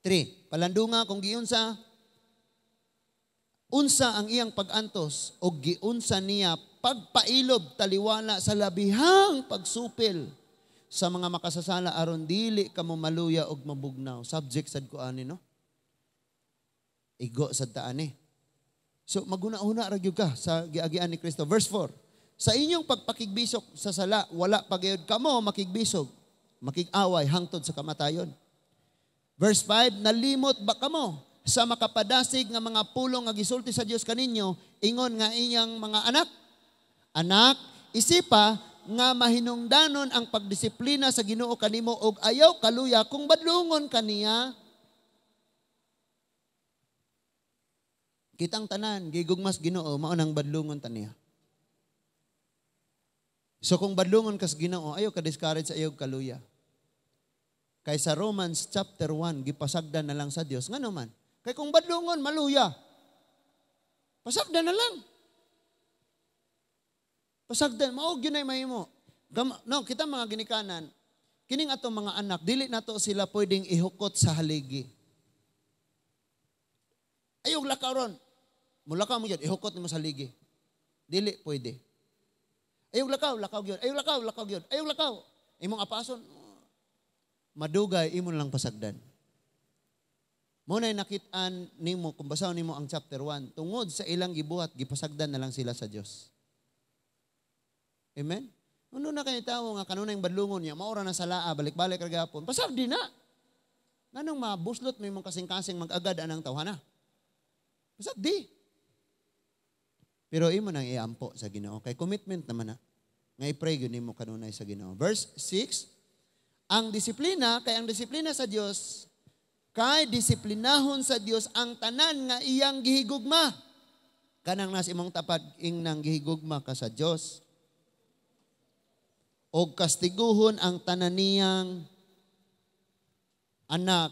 Three, palandunga kung giyon sa unsa ang iyang pagantos o giunsa niya pagpailob taliwala sa labihang pagsupil sa mga makasasala aron dili ka maluya og mabugnaw subject sad ko ani no igo sad ta ani so maguna-una ra gyud ka sa giagian ni Kristo verse 4 sa inyong pagpakigbisok sa sala wala pagayod kamo makigbisog makig-away hangtod sa kamatayon verse 5 nalimot ba kamo sa makapadasig nga mga pulong nga gisulti sa Dios kaninyo ingon nga inyang mga anak anak isipa nga mahinungdanon ang pagdisiplina sa Ginoo kanimo og ayaw kaluya kung badlungon kaniya Kitang tanan, gigugmas Ginoo, mao nang badlungon taniya. So kung badlungon sa Ginoo, ayaw ka discourage ayaw kaluya. Kaysa Romans chapter 1, gipasagdan na lang sa Dios ngano man. Kay kung badlungon, maluya. Pasagdan na lang. Pasagdan, maog yun ay mahimo. No, kita mga ginikanan, kining ato mga anak, dili na to sila pwedeng ihukot sa haligi. Ayog lakaw ron. Mula ka mo yan, ihukot mo sa haligi. Dili, pwede. Ayog lakaw, lakaw yun. Ayog lakaw, lakaw yun. Ayog lakaw. Imong apason, madugay, imon lang pasagdan. Munay nakitaan nimo kung basaw nimo ang chapter 1 tungod sa ilang gibuhat gipasagdan na lang sila sa Dios. Amen. Ano na kay tawo nga kanunay badlungon niya maura na sa laa balik-balik ra gapon. Pasaw di na. Nanong mabuslot may mong kasing-kasing magagad anang tawhana. Pasag di. Pero imo nang iampo sa Ginoo kay commitment naman na nga i-pray gyud nimo kanunay sa Ginoo. Verse 6 Ang disiplina kay ang disiplina sa Dios Kay disiplinahon sa Dios ang tanan nga iyang gihigugma. Kanang nas imong tapad ing nang gihigugma ka sa Dios. Og kastiguhon ang tanan niyang anak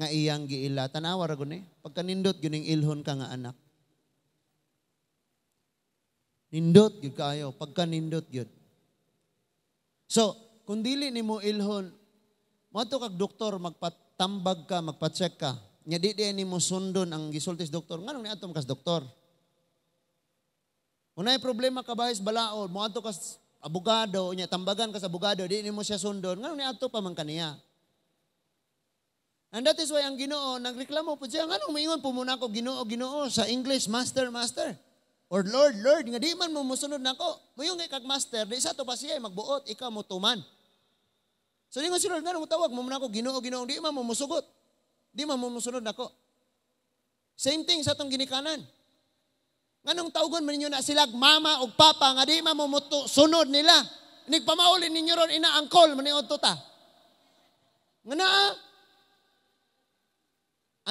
nga iyang giila. Tanawa ra guni. Pagkanindot gyud ilhon ka nga anak. Nindot gyud kayo, pagkanindot gyud. So, kung dili nimo ilhon, moto kag doktor magpat tambag ka, magpa-check ka. Nya di di ni mo sundon ang gisultis doktor. Nganong ni atom kas doktor? Unay problema ka bahis balaod, mo ato kas abogado, nya tambagan ka sa abogado, di ni mo siya sundon. Nganong ni ato pa man kaniya? And that is why ang Ginoo nagreklamo po siya, nganong miingon po muna ako Ginoo, Ginoo sa English, Master, Master. Or Lord, Lord, nga di man mo musunod nako. Muyong kag Master, di sa to pa siya magbuot, ikaw mo tuman. So ningon si Lord, nga mo tawag mo na ako, ginoo, ginoo, di man mo Di man mo musunod ako. Same thing sa itong ginikanan. Nganong tawgon man ninyo na sila mama o papa nga di man mo sunod nila. Nigpamaulin ninyo ron ina angkol maniod ta. Nga naa,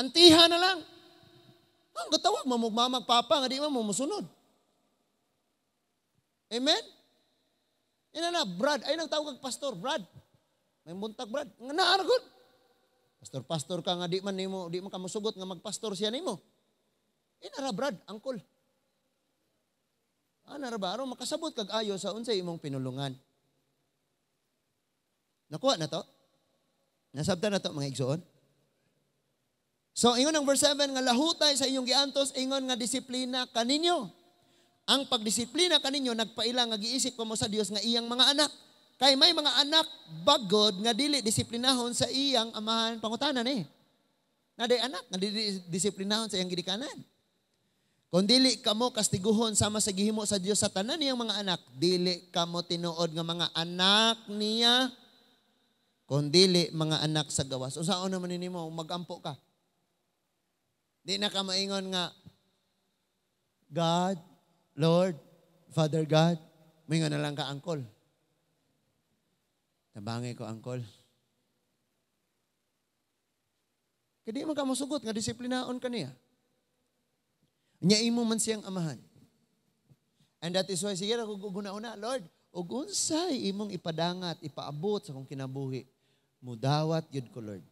antiha na lang. Ang katawag, papa, nga di man mo musunod. Amen? Ina na, Brad, ay nang tawag kag pastor, Brad. May buntag brad. Nga naaragod. Pastor, pastor ka nga di man nimo, di man ka masugot nga magpastor siya nimo. Inara brad, angkol. Ah, narabaro, makasabot kag ayo sa unsay imong pinulungan. Nakuha na to? Nasabta na to mga igsoon? So, ingon ang verse 7 nga lahutay sa inyong giantos ingon nga disiplina kaninyo. Ang pagdisiplina kaninyo nagpailang nga giisip ko mo sa Dios nga iyang mga anak Kay may mga anak bagod nga dili disiplinahon sa iyang amahan pangutanan eh. Na day anak nga dili disiplinahon sa iyang gidikanan. Kung dili kamo kastiguhon sama sa gihimo sa Dios sa tanan niyang mga anak, dili kamo tinuod nga mga anak niya kung dili mga anak sa gawas. Unsa ano man nimo magampo ka. Di na ka maingon nga God, Lord, Father God, mingon na lang ka angkol. Tabangay ko, Angkol. Kadi man ka masugot, nga disiplinaon ka niya. Nya imo man siyang amahan. And that is why, sige na, kung una Lord, ugunsay imong ipadangat, ipaabot sa kong kinabuhi. Mudawat yun ko, Lord.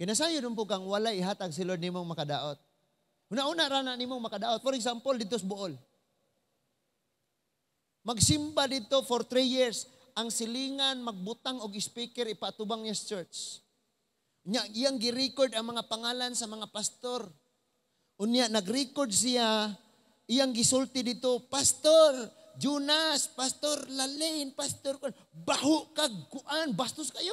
Kinasayo nun po kang wala ihatag si Lord nimong makadaot. Una-una rana nimong makadaot. For example, dito sa Bool. Magsimba dito for three years ang silingan, magbutang og speaker, ipatubang niya sa church. Nya, iyang gi-record ang mga pangalan sa mga pastor. Unya, nag-record siya, iyang gisulti dito, Pastor, Jonas, Pastor Lalain, Pastor, baho kag kuan, bastos kayo.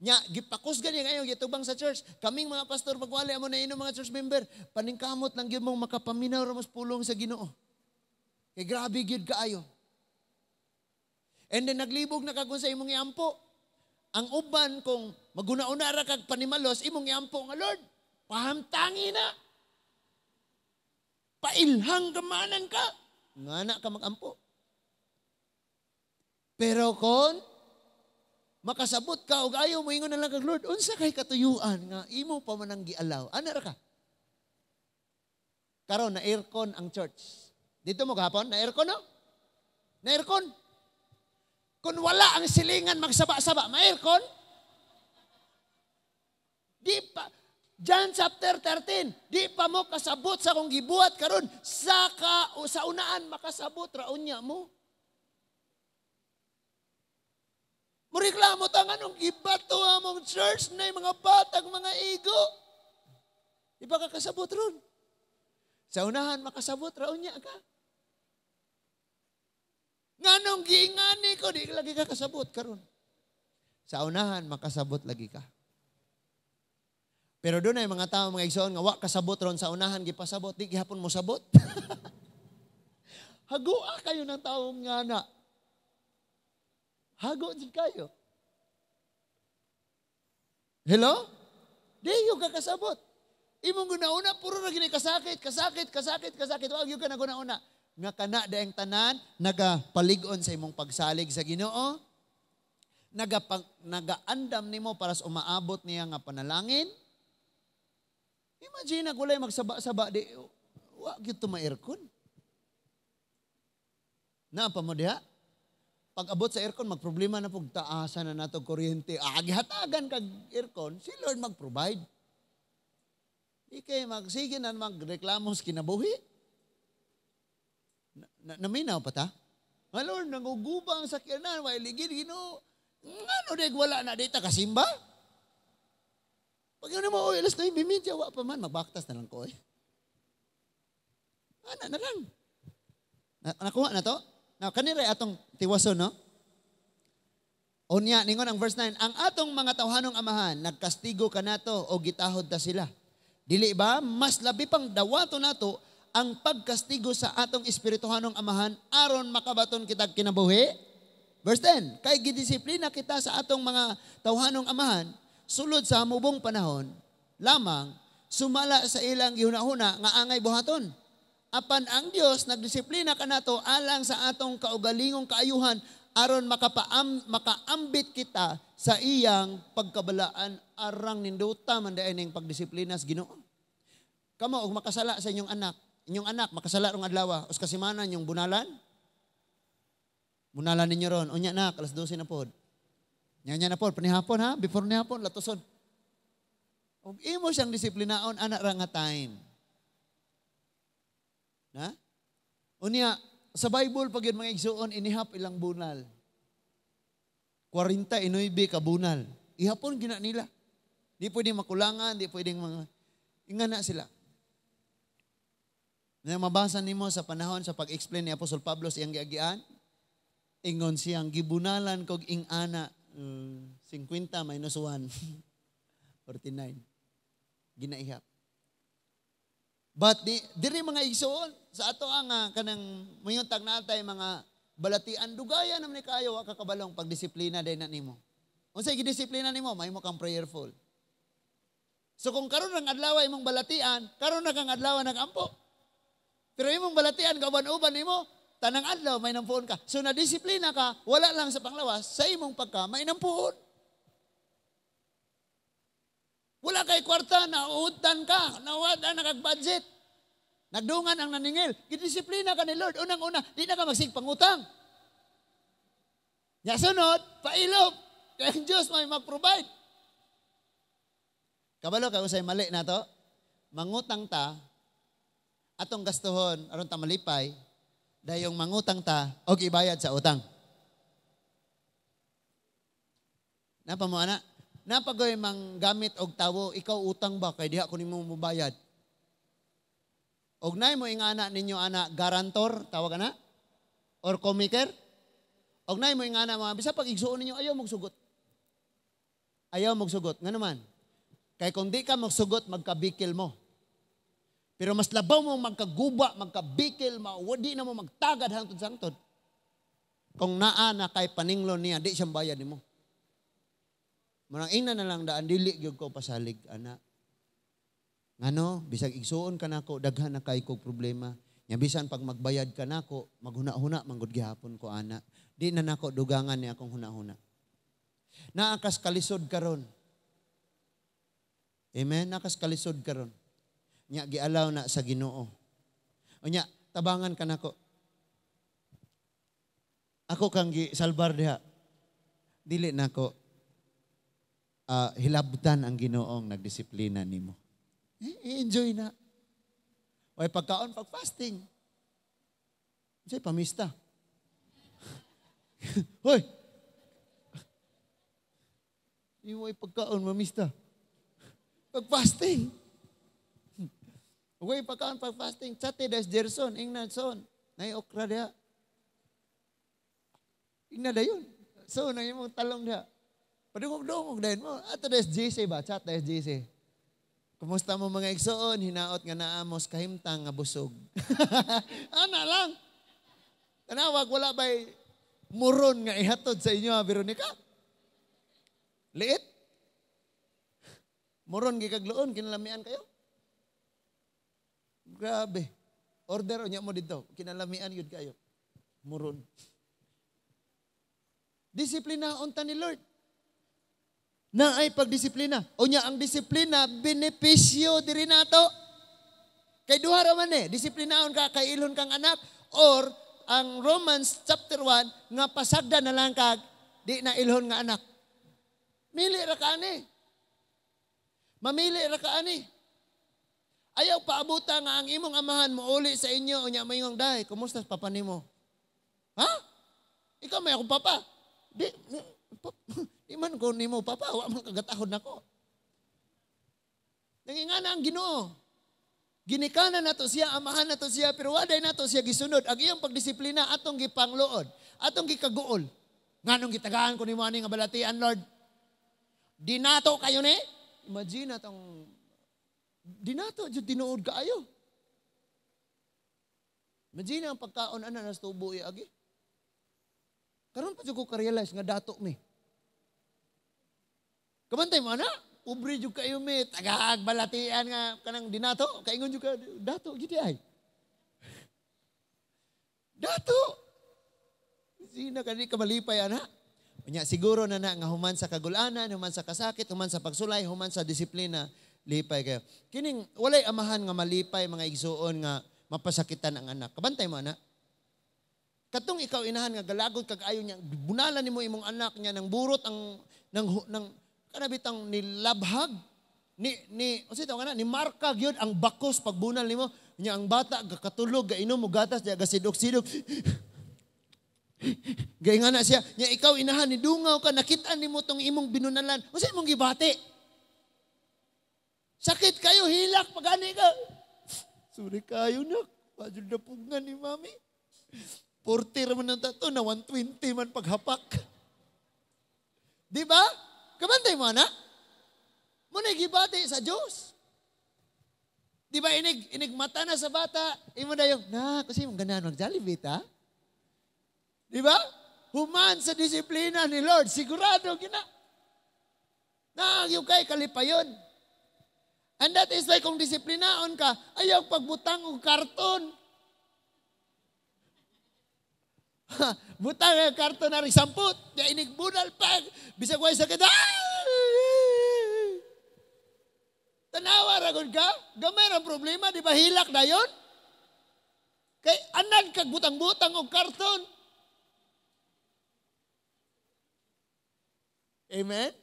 Nya, gipakos ganyan ngayon, gitubang sa church. Kaming mga pastor, magwali amo na ino mga church member, paningkamot lang gyud mong makapaminaw ramos pulong sa ginoo. Kay grabe gyud kaayo. And then naglibog na kagun sa imong iampo. Ang uban kung maguna-una ra kag panimalos imong iampo nga Lord, pahamtangi na. Pailhang kamanan ka. Nga Ngana ka magampo. Pero kon makasabot ka og ayaw mo ingon na lang kag Lord, unsa kay katuyuan nga imo pa man ang gialaw? Ana ra ka? Karon na aircon ang church. Dito mo gahapon na aircon no? Na aircon. Kung wala ang silingan magsaba-saba, may aircon? Di pa. John chapter 13, di pa mo kasabot sa kung gibuhat karon sa ka, o sa unaan makasabot raon niya mo. Mureklamo ta nga nung gibato among church na mga batag mga ego. Di ba kakasabot ron? Sa unahan makasabot raon niya ka. Nga nung giingani ko, di lagi ka kasabot karon. Sa unahan, makasabot lagi ka. Pero doon ay mga tao, mga igsoon, nga wa kasabot ron sa unahan, gipasabot, di gihapon mo sabot. Hagua kayo ng taong nga na. Hago din kayo. Hello? Di yung kakasabot. Imong gunauna, puro na gini kasakit, kasakit, kasakit, kasakit. Wag yung ka na gunauna nga kana daing tanan nagapaligon sa imong pagsalig sa Ginoo nagapag, nagaandam nimo para sa umaabot niya nga panalangin imagine na gulay magsaba-saba di wa gyud to aircon na pa mo diha pag abot sa aircon magproblema na pug taasa na nato kuryente agihatagan ah, kag aircon si Lord mag-provide Ikay magsige na magreklamo sa kinabuhi. Na, naminaw pa ta? Nga Lord, nangugubang sa kyanan, wailigid, gino, ano dek wala na dita kasimba? Pag yun mo, oy, alas na yung bimidya, wa pa man, magbaktas na lang ko eh. Ana na lang. Na, nakuha na to? Na, kanira atong tiwaso, no? Unya, ningon ang verse 9, Ang atong mga tawhanong amahan, nagkastigo ka na to, o gitahod ta sila. Dili ba? Mas labi pang dawato na to, ang pagkastigo sa atong espirituhanong amahan aron makabaton kita kinabuhi. Verse 10, kay gidisiplina kita sa atong mga tawhanong amahan sulod sa mubong panahon lamang sumala sa ilang gihunahuna nga angay buhaton. Apan ang Dios nagdisiplina kanato alang sa atong kaugalingong kaayuhan aron makapaam makaambit kita sa iyang pagkabalaan arang nindutan man dayon ning pagdisiplina sa Ginoo. Kamo og makasala sa inyong anak, inyong anak makasala rong adlaw os ah. kasimana inyong bunalan bunalan ninyo ron unya anak, alas 12 na pod nya nya na pod panihapon ha before nihapon latuson ug imo siyang disiplinaon anak ra nga time na unya sa Bible pag yun mga igsuon inihap ilang bunal 40 inuibi ka bunal ihapon gina nila di pwedeng makulangan di pwedeng mga ingana sila na mabasa nimo sa panahon sa pag-explain ni Apostol Pablo sa iyang giagian, ingon siyang gibunalan kog ing ana 50 mm, minus 1 49 ginaihap but di diri mga igsoon sa ato ang uh, kanang mayuntag natay mga balatian dugaya na ni kayo wa kakabalong pagdisiplina day na nimo unsay gidisiplina nimo may mo kang prayerful so kung karon ang adlaw imong balatian karon na kang adlaw nagampo pero imong balatian kauban-uban nimo, tanang adlaw may nampuon ka. So na disiplina ka, wala lang sa panglawas, sa imong pagka may nampuon. Wala kay kwarta, nauutan ka, na ah, kag budget Nagdungan ang naningil. Gidisiplina ka ni Lord. Unang-una, di na ka magsigpangutang. Ya sunod, pailob. Kaya ang Diyos may mag-provide. Kabalo, kay usay mali na to. Mangutang ta, atong gastuhon aron ta malipay dayong mangutang ta og ibayad sa utang. Napa mo ana? Napa goy mang gamit og tawo, ikaw utang ba kay diha ko nimo mabayad. Og nay mo ingana ninyo ana garantor tawag ana or komiker. Og nay mo ingana mga bisa pag igsuon ninyo ayaw magsugot. Ayaw magsugot. Nga naman. Kay kung di ka magsugot, magkabikil mo. Pero mas labaw mo magkaguba, magkabikil, mawadi na mo magtagad hangtod sa hangtod. Kung naa na kay paninglo niya, di siyang bayad nimo. Murang ina na lang daan, dili gyud ko pasalig, ana. Ngano, bisag igsuon ka nako, daghan na kay kog problema. Nya bisan pag magbayad ka nako, maghuna-huna manggod gihapon ko ana. Di na nako dugangan ni akong huna-huna. Naakas kalisod karon. Amen, naakas kalisod karon. Nya gialaw na sa Ginoo. O nya tabangan ka nako. Ako kang gi salbar diha. Dili na ko uh, ah, hilabutan ang Ginoong nagdisiplina nimo. Eh, i enjoy na. O pagkaon pag fasting. Say pamista. Hoy. Ni mo pagkaon mamista. Pag fasting. Huwag pagkaan pag-fasting, tsate das jerson, ingnan son, Nay okra dia. Ingnan da yun. So, na yung talong dia. Padungog-dungog dahin mo. Ato das JC ba? Chat das JC. Kumusta mo mga igsoon? Hinaot nga naamos kahimtang nga busog. Ana lang. Tanawag, wala ba'y muron nga ihatod sa inyo, ah, Veronica? Liit? Muron gikagloon, kinalamian kayo? grabe. Order unya mo dito. Kinalamian yun kayo. Muron. Disiplina unta ni Lord. Na ay pagdisiplina. Unya ang disiplina benepisyo diri nato. Kay duha ra man eh, disiplinaon ka kay ilhon kang anak or ang Romans chapter 1 nga pasagda na lang kag di na ilhon nga anak. Mili ra ka ani. Mamili ra ka ani. Ayaw paabuta nga ang imong amahan mo uli sa inyo. Unya mo ingong, dahi, kumusta papa ni mo? Ha? Ikaw may akong papa. Di, pap, di man ko ni mo papa, wa man kagatahon nako. Nangingana ang ginoo. Ginikanan nato siya, amahan nato siya, pero waday nato siya gisunod. Ang iyang pagdisiplina atong gipangluod, atong gikaguol. Nganong gitagaan ko ni mo nga balatian, Lord? Di nato kayo ni? Imagine atong dinato jud tinuod kaayo. Imagine ang pagkaon ana nas tubo iya agi. Karon pa jud ko ka-realize nga dato mi. Kabantay mo na, jud kayo mi, tagag balatian nga kanang dinato, kaingon jud ka dato gid ay. Dato. Sina kani malipay ana. Unya siguro na na nga human sa kagulanan, human sa kasakit, human sa pagsulay, human sa disiplina, lipay kayo. Kining, walay amahan nga malipay, mga igsuon nga mapasakitan ang anak. Kabantay mo, anak. Katong ikaw inahan nga galagod kag ayo niya, bunalan nimo imong anak niya nang burot ang nang nang kanabitang nilabhag ni ni unsa tawo kana ni marka gyud ang bakos pagbunal nimo nya ang bata gakatulog ga mo gatas diya gasidok-sidok. Gay nga na siya, nya ikaw inahan ni dungaw ka nakita nimo tong imong binunalan. Unsa imong gibati? Sakit kayo, hilak, pagani ka. Sorry kayo, nak. Pajul na pungan ni mami. 40 man ang tato, na 120 man paghapak. Di ba? Kabantay mo, anak. Muna gibati sa Diyos. Di ba, inig, inig mata na sa bata, imo na yung, na, kasi mong ganaan mag-jollibee, ta? Di ba? Human sa disiplina ni Lord, sigurado, gina. Na, yung kay kalipayon. And that is like kung disiplinaon ka, ayaw pagbutang og karton. Butang ang karton na rin samput, ya inigbunal pa, bisag way sakit, ah! Tanawa ragod ka, gamay ang problema, di ba hilak na yon? Kay anan kag butang-butang og karton. Amen?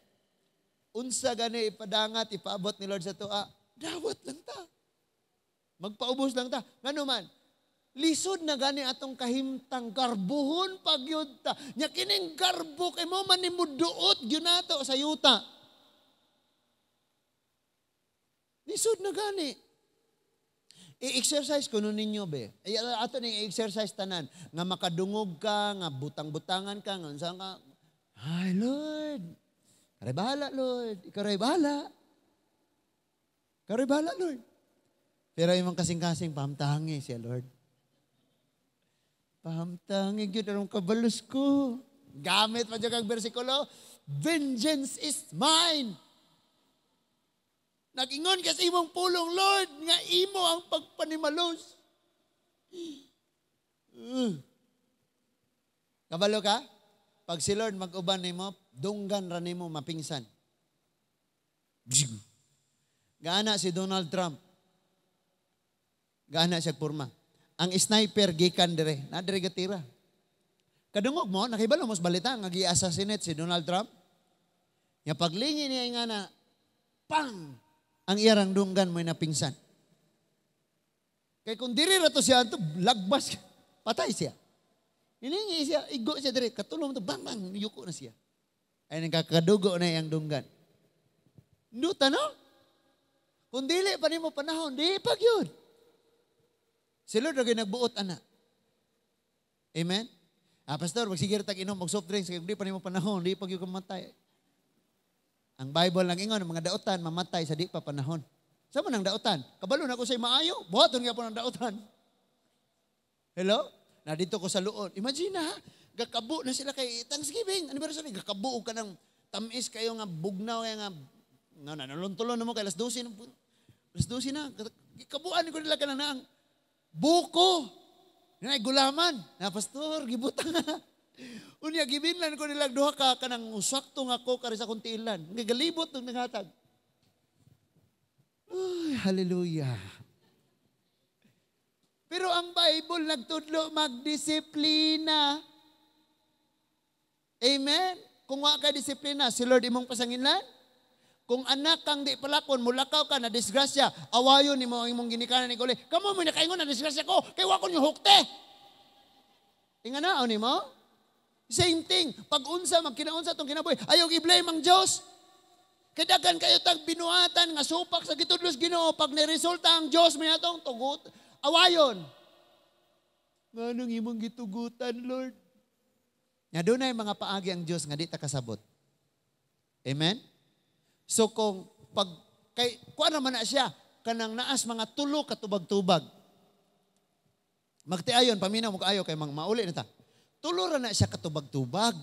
unsa gani ipadangat, ipaabot ni Lord sa tua, dawat lang ta. Magpaubos lang ta. Ngano man, lisod na gani atong kahimtang karbuhon pagyud ta nya kining karbo kay mo man nimuduot gyud nato sa yuta lisod na gani i-exercise kuno ninyo be ay ato ning exercise tanan nga makadungog ka nga butang-butangan ka nga unsa ka hi lord Aray bahala, Lord. Ikaw ray bahala. Ikaw bahala, Lord. Pero yung mga kasing-kasing, pahamtangi eh, siya, Lord. Pahamtangi, yun, anong kabalos ko? Gamit pa dyan kang versikulo, Vengeance is mine. Nagingon ka imong pulong, Lord, nga imo ang pagpanimalos. Uh. Kabalo ka? Pag si Lord mag-uban ni mo, dunggan ra nimo mapingsan. Gaana si Donald Trump. Gaana siya kurma. Ang sniper gikan dire, na dire gatira. Kadungog mo, nakibalo mos balita nga gi-assassinate si Donald Trump. Nga paglingi niya nga na, pang! Ang iyang dunggan mo napingsan. Kay kung diri ra siya, to, lagbas, patay siya. Iningi siya, igo siya dire, katulong to, bang, bang, yuko na siya ay nakakadugo na iyang dunggan. Nuta no? Kung dili pa mo panahon, di pag yun. Sila na nagbuot, ana. Amen? Ah, pastor, pag sige tag inom, mag soft drinks, kaya di pa mo panahon, di pag yun kamatay. Ang Bible lang ingon, mga daotan, mamatay sa di pa panahon. Sa mo nang daotan? Kabalo na ko sa'yo maayo. Buhaton nga po ng daotan. Hello? Na dito ko sa luon. Imagine ha, gakabo na sila kay Thanksgiving, anniversary, gakabo ka ng tamis kayo nga bugnaw kaya nga nga na naluntulo na mo kay alas 12 na alas 12 na gikabuan ko nila kana na ang buko na gulaman na pastor gibutang unya gibinlan ko nila duha ka kanang usakto nga ko kari sa kunti ilan gagalibot ng naghatag ay hallelujah pero ang Bible nagtudlo magdisiplina Amen? Kung wa ka disiplina, si Lord imong pasanginlan? Kung anak kang di palakon, mulakaw ka na disgrasya, awayon ni mo imong ginikanan ni Kuli, kamo mo nakaingon na disgrasya ko, kay wa ko niyo hukte. Inga na, ni mo? Same thing, pag unsa, kinaunsa tong kinabuhi, ayaw i-blame ang Diyos. Kadagan kayo tag binuatan nga supak sa gitudlos Ginoo pag niresulta ang Dios may atong tugot awayon. Nganong imong gitugutan Lord? Nga dunay mga paagi ang Dios nga di ta kasabot. Amen? So kung pag kay kuan naman na siya kanang naas mga tulo katubag-tubag. Magtiayon paminaw mo kaayo kay mang mauli na ta. Tulo ra na siya katubag-tubag.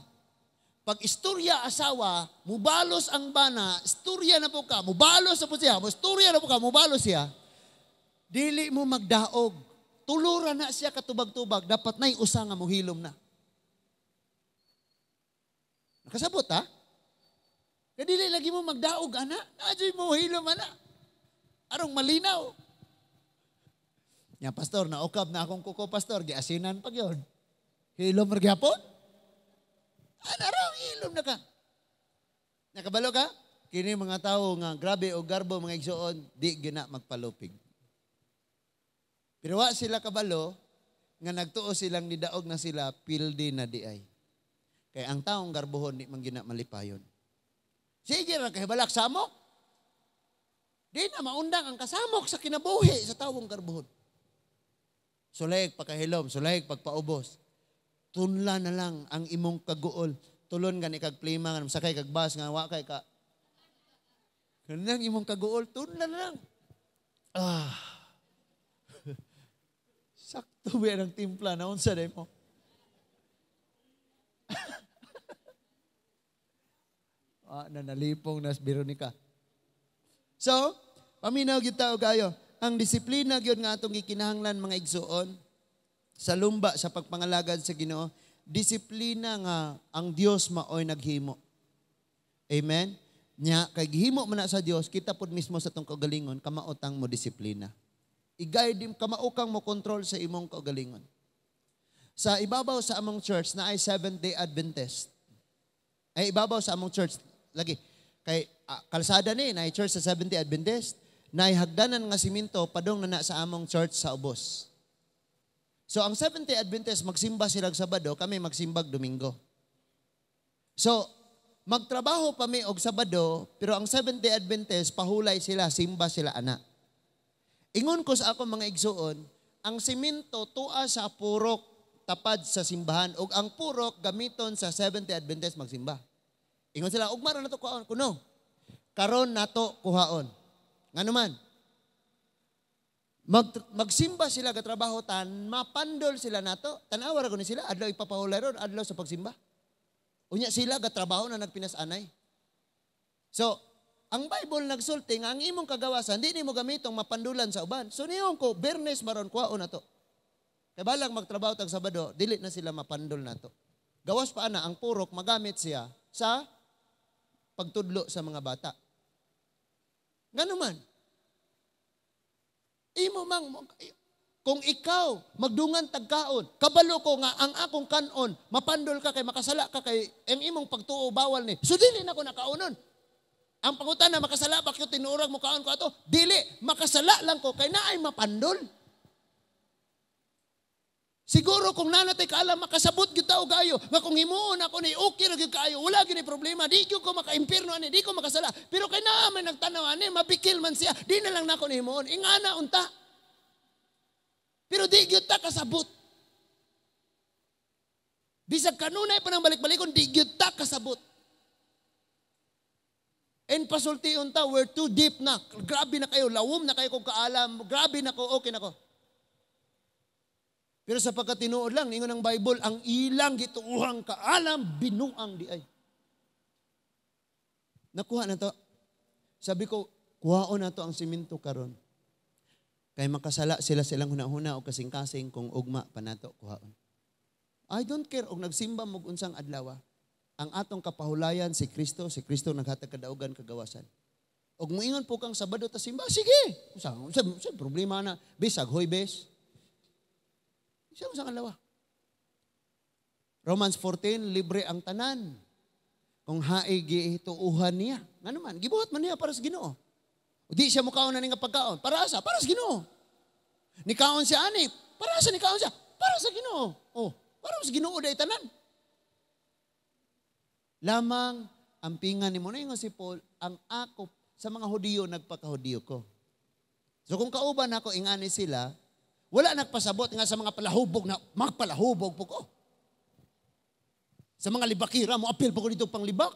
Pag istorya asawa, mubalos ang bana, istorya na po ka, mubalos na po siya, istorya na po ka, mubalos siya, dili mo magdaog. Tulura na siya katubag-tubag, dapat na usa nga mohilom na. Nakasabot ha? Kadili lagi mo magdaog, ana. Nadyo'y mo hilom, ana. Arong malinaw. Nya, pastor, naukab na akong kuko, pastor. Giasinan pag yun. Hilom or gyapon? Ana raw, hilom na ka. Nakabalo ka? Kini mga tao nga grabe o garbo mga igsuon, di gina magpalupig. Pero wa sila kabalo, nga nagtuo silang nidaog na sila, pildi na di ay. Kaya ang taong garbohon, di man malipayon. Sige lang kay balak mo. Di na maundang ang kasamok sa kinabuhi sa taong garbohon. Sulayag pagkahilom, sulayag pagpaubos. Tunla na lang ang imong kaguol. Tulon gani kag plima nga sakay kag bus nga wa kay ka. Kanang imong kaguol, tunla na lang. Ah. Sakto ba ang timpla na unsa day mo? Ah, nanalipong na Veronica. So, paminaw gyud tayo kayo. Ang disiplina gyud nga atong ikinahanglan mga igsuon sa lumba sa pagpangalagad sa Ginoo, disiplina nga ang Dios maoy naghimo. Amen. Nya kay gihimo man sa Dios, kita pud mismo sa tong kagalingon kamaotang mo disiplina. I-guide kamao kang mo control sa imong kagalingon. Sa ibabaw sa among church na ay Seventh-day Adventist. Ay ibabaw sa among church lagi. Kay uh, kalsada ni, na church sa 70 Adventist, na hagdanan nga siminto padong na, na sa among church sa ubos. So ang 70 Adventist, magsimba sila Sabado, kami magsimbag Domingo. So, magtrabaho pa mi og Sabado, pero ang 70 Adventist, pahulay sila, simba sila ana. Ingon ko sa ako mga igsuon, ang siminto tua sa purok tapad sa simbahan ug ang purok gamiton sa 70 Adventist magsimba. Ingon sila, ugma ra nato kuhaon kuno. Karon nato kuhaon. Ngano man? Mag, magsimba sila katrabaho tan, mapandol sila nato, Tanaw ra ni sila adlaw ipapahulay ron adlaw sa pagsimba. Unya sila ga trabaho na nagpinasanay. So, ang Bible nagsulti nga ang imong kagawasan di nimo gamitong mapandulan sa uban. So niyon ko bernes maron kuhaon nato. Kay balang magtrabaho tag Sabado, dili na sila mapandol nato. Gawas pa ana ang purok magamit siya sa pagtudlo sa mga bata. Ngano man. Imo mang, kung ikaw magdungan tagkaon, kabalo ko nga ang akong kanon, mapandol ka kay makasala ka kay ang imong pagtuo bawal ni. So dili na ko nakaunon. Ang pangutan na makasala pa tinurag mo kaon ko ato, dili makasala lang ko kay naay mapandol. Siguro kung nanatay ka alam, makasabot gitaw tao kayo. Nga kung himuon ako ni okay ra gyud kayo, wala gyud problema. Di gyud ko makaimpirno ani, di ko makasala. Pero kay naa man nagtanaw ani, mabikil man siya. Di na lang nako ni himuon. Ingana unta. Pero di gyud ta kasabot. Bisag kanunay pa nang balik-balikon, di gyud ta kasabot. And pasulti unta, we're too deep na. Grabe na kayo, lawom na kayo kung kaalam. Grabe na ko, okay na ko. Pero sa pagkatinuod lang, ingon ng Bible, ang ilang gituuhang kaalam, binuang di ay. Nakuha na to. Sabi ko, kuhaon na to ang simento karon. Kay makasala sila silang hunahuna o kasing-kasing kung ugma pa nato kuhaon. I don't care og nagsimba mo unsang adlaw. Ah. Ang atong kapahulayan si Kristo, si Kristo naghatag kadaugan kagawasan. Og muingon po kang Sabado ta simba, sige. Unsa unsa problema na? Bisag hoy bes. Siya sa kalawa. Romans 14, libre ang tanan. Kung haigi ituuhan niya. Nga naman, gibuhat man niya para sa ginoo. O Di siya mukaon na nga pagkaon. Para sa? Para sa ginoo. Nikaon siya ani. Para sa nikaon siya? Para sa ginoo. O, oh, para sa ginoo dahi tanan. Lamang ang pingan ni mo na si Paul, ang ako sa mga hudiyo nagpakahudiyo ko. So kung kauban ako ingani sila, wala nagpasabot nga sa mga palahubog na magpalahubog po ko. Sa mga libakira mo, apil po ko dito pang libak.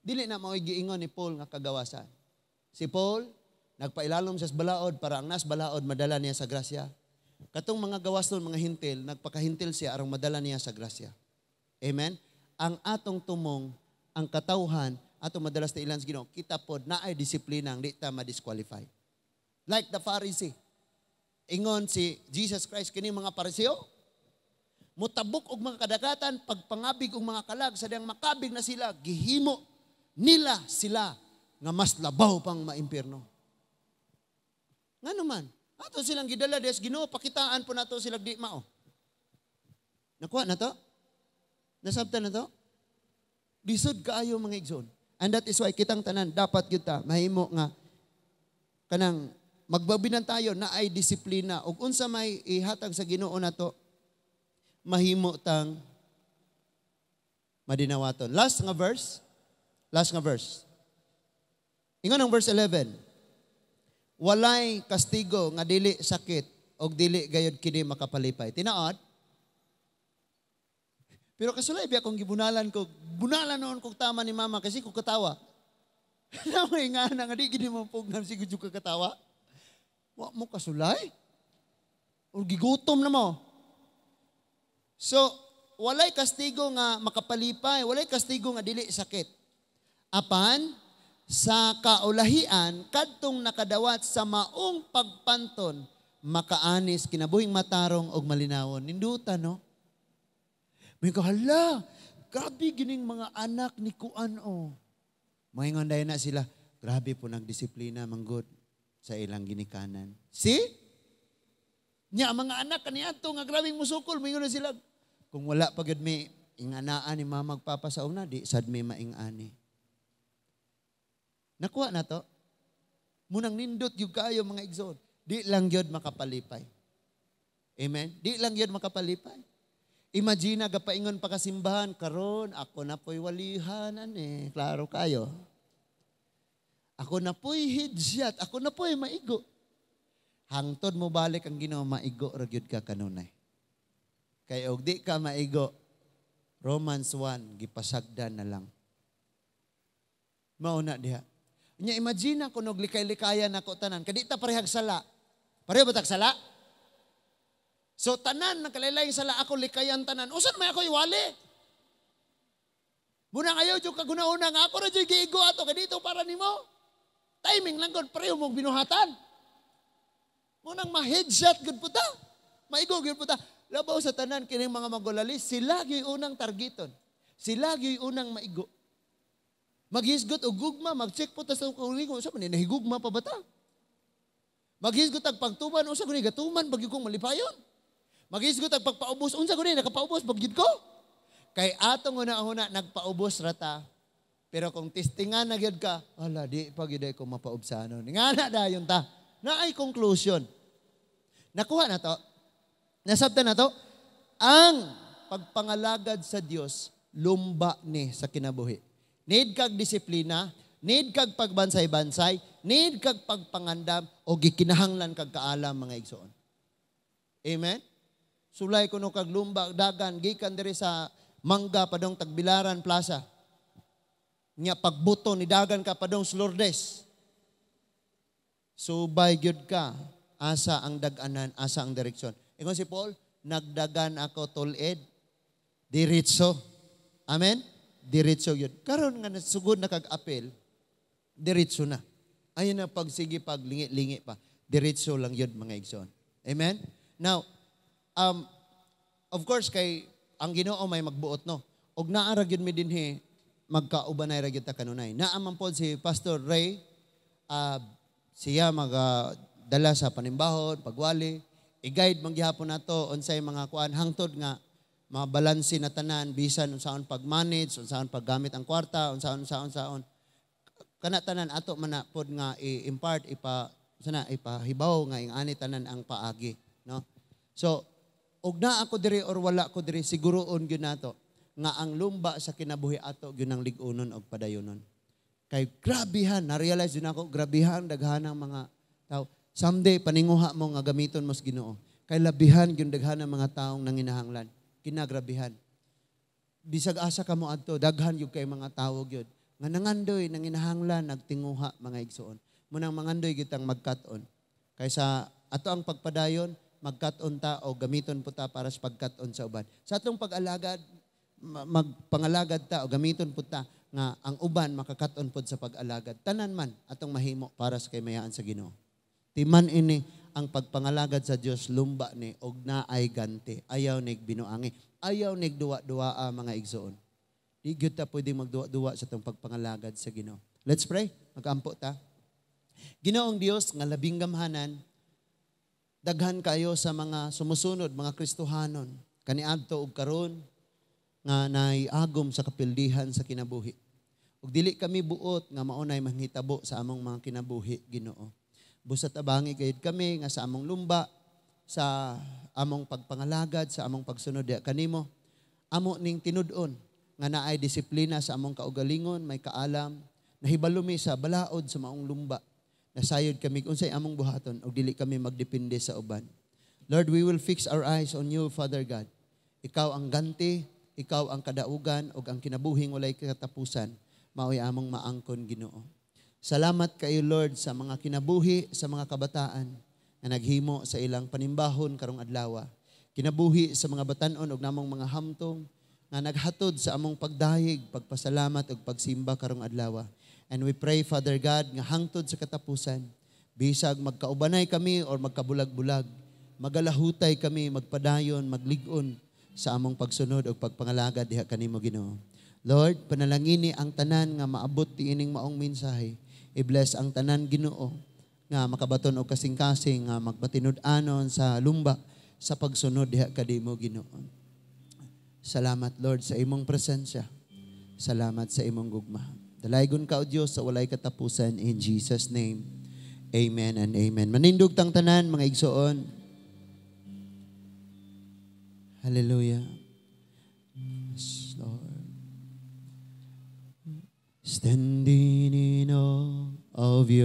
Dili na mao'y giingon ni Paul nga kagawasan. Si Paul, nagpailalom sa balaod para ang nas balaod madala niya sa grasya. Katong mga gawas nun, mga hintil, nagpakahintil siya arang madala niya sa grasya. Amen? Ang atong tumong, ang katauhan, ato madalas na ilan sa Ginoo, kita pod na ay disiplina ang di ta ma-disqualify. Like the Pharisee ingon si Jesus Christ kini mga pariseo mutabok og mga kadagatan pagpangabig og mga kalag sa diyang makabig na sila gihimo nila sila nga mas labaw pang maimpirno ngano man ato silang gidala des Ginoo pakitaan po nato sila di mao nakuha na to nasabta na to lisod kaayo mga igsoon and that is why kitang tanan dapat kita mahimo nga kanang Magbabinan tayo na ay disiplina. Ug unsa may ihatag sa Ginoo nato? Mahimo tang madinawaton. Last nga verse. Last nga verse. Ingon ang verse 11. Walay kastigo nga dili sakit og dili gayod kini makapalipay. Tinaod, pero kasulay biya kung gibunalan ko, bunalan noon kog tama ni mama kasi ko katawa. Namay nga na nga di gini mo pugnan si katawa. Wa mo kasulay? Or gigutom na mo? So, walay kastigo nga makapalipay, walay kastigo nga dili sakit. Apan, sa kaulahian, kadtong nakadawat sa maong pagpanton, makaanis, kinabuhing matarong og malinawon. Ninduta, no? May kahala, grabe gining mga anak ni Kuan, o. Oh. Mahingon na sila, grabe po disiplina, manggod sa ilang ginikanan. See? Nya mga anak kaniadto nga grabing musukol mingon na sila. Kung wala pagod mi inganaan ni mama magpapa sa una di sad mi maingani. Nakuha na to. Munang nindot yung kayo mga igsoon. Di lang yod makapalipay. Amen? Di lang yod makapalipay. Imagina, gapaingon pa kasimbahan, karon ako na po'y walihanan eh. Klaro kayo. Ako na po'y hidyat, ako na po'y maigo. Hangtod mo balik ang Ginoo maigo ra gyud ka kanunay. Kay og di ka maigo, Romans 1 gipasagdan na lang. Mao na diha. Nya imagine ako nog likay-likayan ako tanan, kadi ta parehag sala. Pareho ba sala? So tanan nakalaylay sala ako likayan tanan. Usan may ako iwali? Muna kayo, yung kaguna-una nga ako, radyo giigo ato, ganito para nimo. Timing lang gud pareho mo binuhatan. Mo nang ma-headshot gud po ta. Maigo gud po ta. Labaw sa tanan kining mga magulali, sila gyud unang targeton. Sila gyud unang maigo. Maghisgot og gugma, mag-check po ta sa kuning kung ano sa man nahigugma pa bata. Maghisgot ang pagtuman, unsa gani gatuman bagyo kong malipayon. Maghisgot ang pagpaubos, unsa gani nakapaubos bagyud ko. Kay atong una-una nagpaubos rata pero kung testingan na ka, ala di pa gyud ko mapaubsanon. Nga na dayon ta. Na ay conclusion. Nakuha na to. Nasabta na to. Ang pagpangalagad sa Dios lumba ni sa kinabuhi. Need kag disiplina, need kag pagbansay-bansay, need kag pagpangandam o gikinahanglan kag kaalam mga igsoon. Amen. Sulay kuno kag lumba dagan gikan diri sa Mangga padong Tagbilaran Plaza nga pagbuto ni dagan ka pa dong Lourdes. Subay so, gyud ka asa ang daganan, asa ang direksyon. Ingon si Paul, nagdagan ako tulid diritso. Amen. Diritso gyud. Karon nga nasugod na kag-apel, diritso na. Ayun na pagsige paglingi-lingi pa. Diritso lang yun mga igsoon. Amen? Now, um, of course, kay ang ginoo may magbuot, no? Og naarag yun mi dinhi magkauban ra gyud ta kanunay. Naaman pod si Pastor Ray uh, siya magdala uh, sa panimbahon, pagwali, i-guide manggihapon nato unsay mga kuan hangtod nga mabalansi na tanan bisan unsaon pag-manage, unsaon paggamit ang kwarta, unsaon unsaon unsaon. Kana tanan ato man nga i-impart ipa sana ipahibaw nga ani tanan ang paagi, no? So, og na ako diri or wala ko diri siguroon gyud nato nga ang lumba sa kinabuhi ato gyud ang ligunon og padayonon. Kay grabihan, na-realize yun ako, grabihan daghan ang mga tao. Someday paninguha mo nga gamiton mo sa Ginoo. Kay labihan gyud daghan ang mga taong nanginahanglan. Kinagrabihan. Bisag asa ka mo adto, daghan gyud kay mga tawo gyud nga nangandoy nanginahanglan nagtinguha mga igsoon. Munang mangandoy gyud ang magkaton. Kaysa ato ang pagpadayon, magkaton ta o gamiton po ta para sa pagkaton sa uban. Sa atong pag-alagad, magpangalagad ta o gamiton pud ta nga ang uban makakaton pod sa pag-alagad tanan man atong mahimo para sa kaymayaan sa Ginoo timan ini ang pagpangalagad sa Dios lumba ni og naay ganti ayaw nig binuangi ayaw nig duwa-duwa mga igsoon di gyud ta pwedeng magduwa-duwa sa tong pagpangalagad sa Ginoo let's pray magampo ta Ginoong Dios nga labing gamhanan daghan kayo sa mga sumusunod mga Kristohanon kaniadto og karon nga naiagom sa kapildihan sa kinabuhi. Ug dili kami buot nga maunay manghitabo sa among mga kinabuhi, Ginoo. Busat abangi gayud kami nga sa among lumba, sa among pagpangalagad, sa among pagsunod ya kanimo. Amo ning tinud-on nga naay disiplina sa among kaugalingon, may kaalam, nahibalumi sa balaod sa maong lumba. Nasayod kami unsay among buhaton ug dili kami magdepende sa uban. Lord, we will fix our eyes on you, Father God. Ikaw ang ganti, ikaw ang kadaugan ug ang kinabuhing walay katapusan, maoy among maangkon Ginoo. Salamat kayo Lord sa mga kinabuhi sa mga kabataan nga naghimo sa ilang panimbahon karong adlawa. Kinabuhi sa mga batanon on ug namong mga hamtong nga naghatod sa among pagdayeg, pagpasalamat ug pagsimba karong adlawa. And we pray Father God nga hangtod sa katapusan bisag magkaubanay kami or magkabulag-bulag magalahutay kami, magpadayon, magligon, sa among pagsunod o pagpangalaga diha kanimo Ginoo. Lord, panalangini ang tanan nga maabot tiining maong mensahe. I-bless ang tanan Ginoo nga makabaton og kasing-kasing nga magpatinud-anon sa lumba sa pagsunod diha kadimo Ginoo. Salamat Lord sa imong presensya. Salamat sa imong gugma. Dalaygon ka o Diyos sa walay katapusan in Jesus name. Amen and amen. Manindog tang tanan mga igsoon. Hallelujah. Yes, Lord. Standing in awe of you.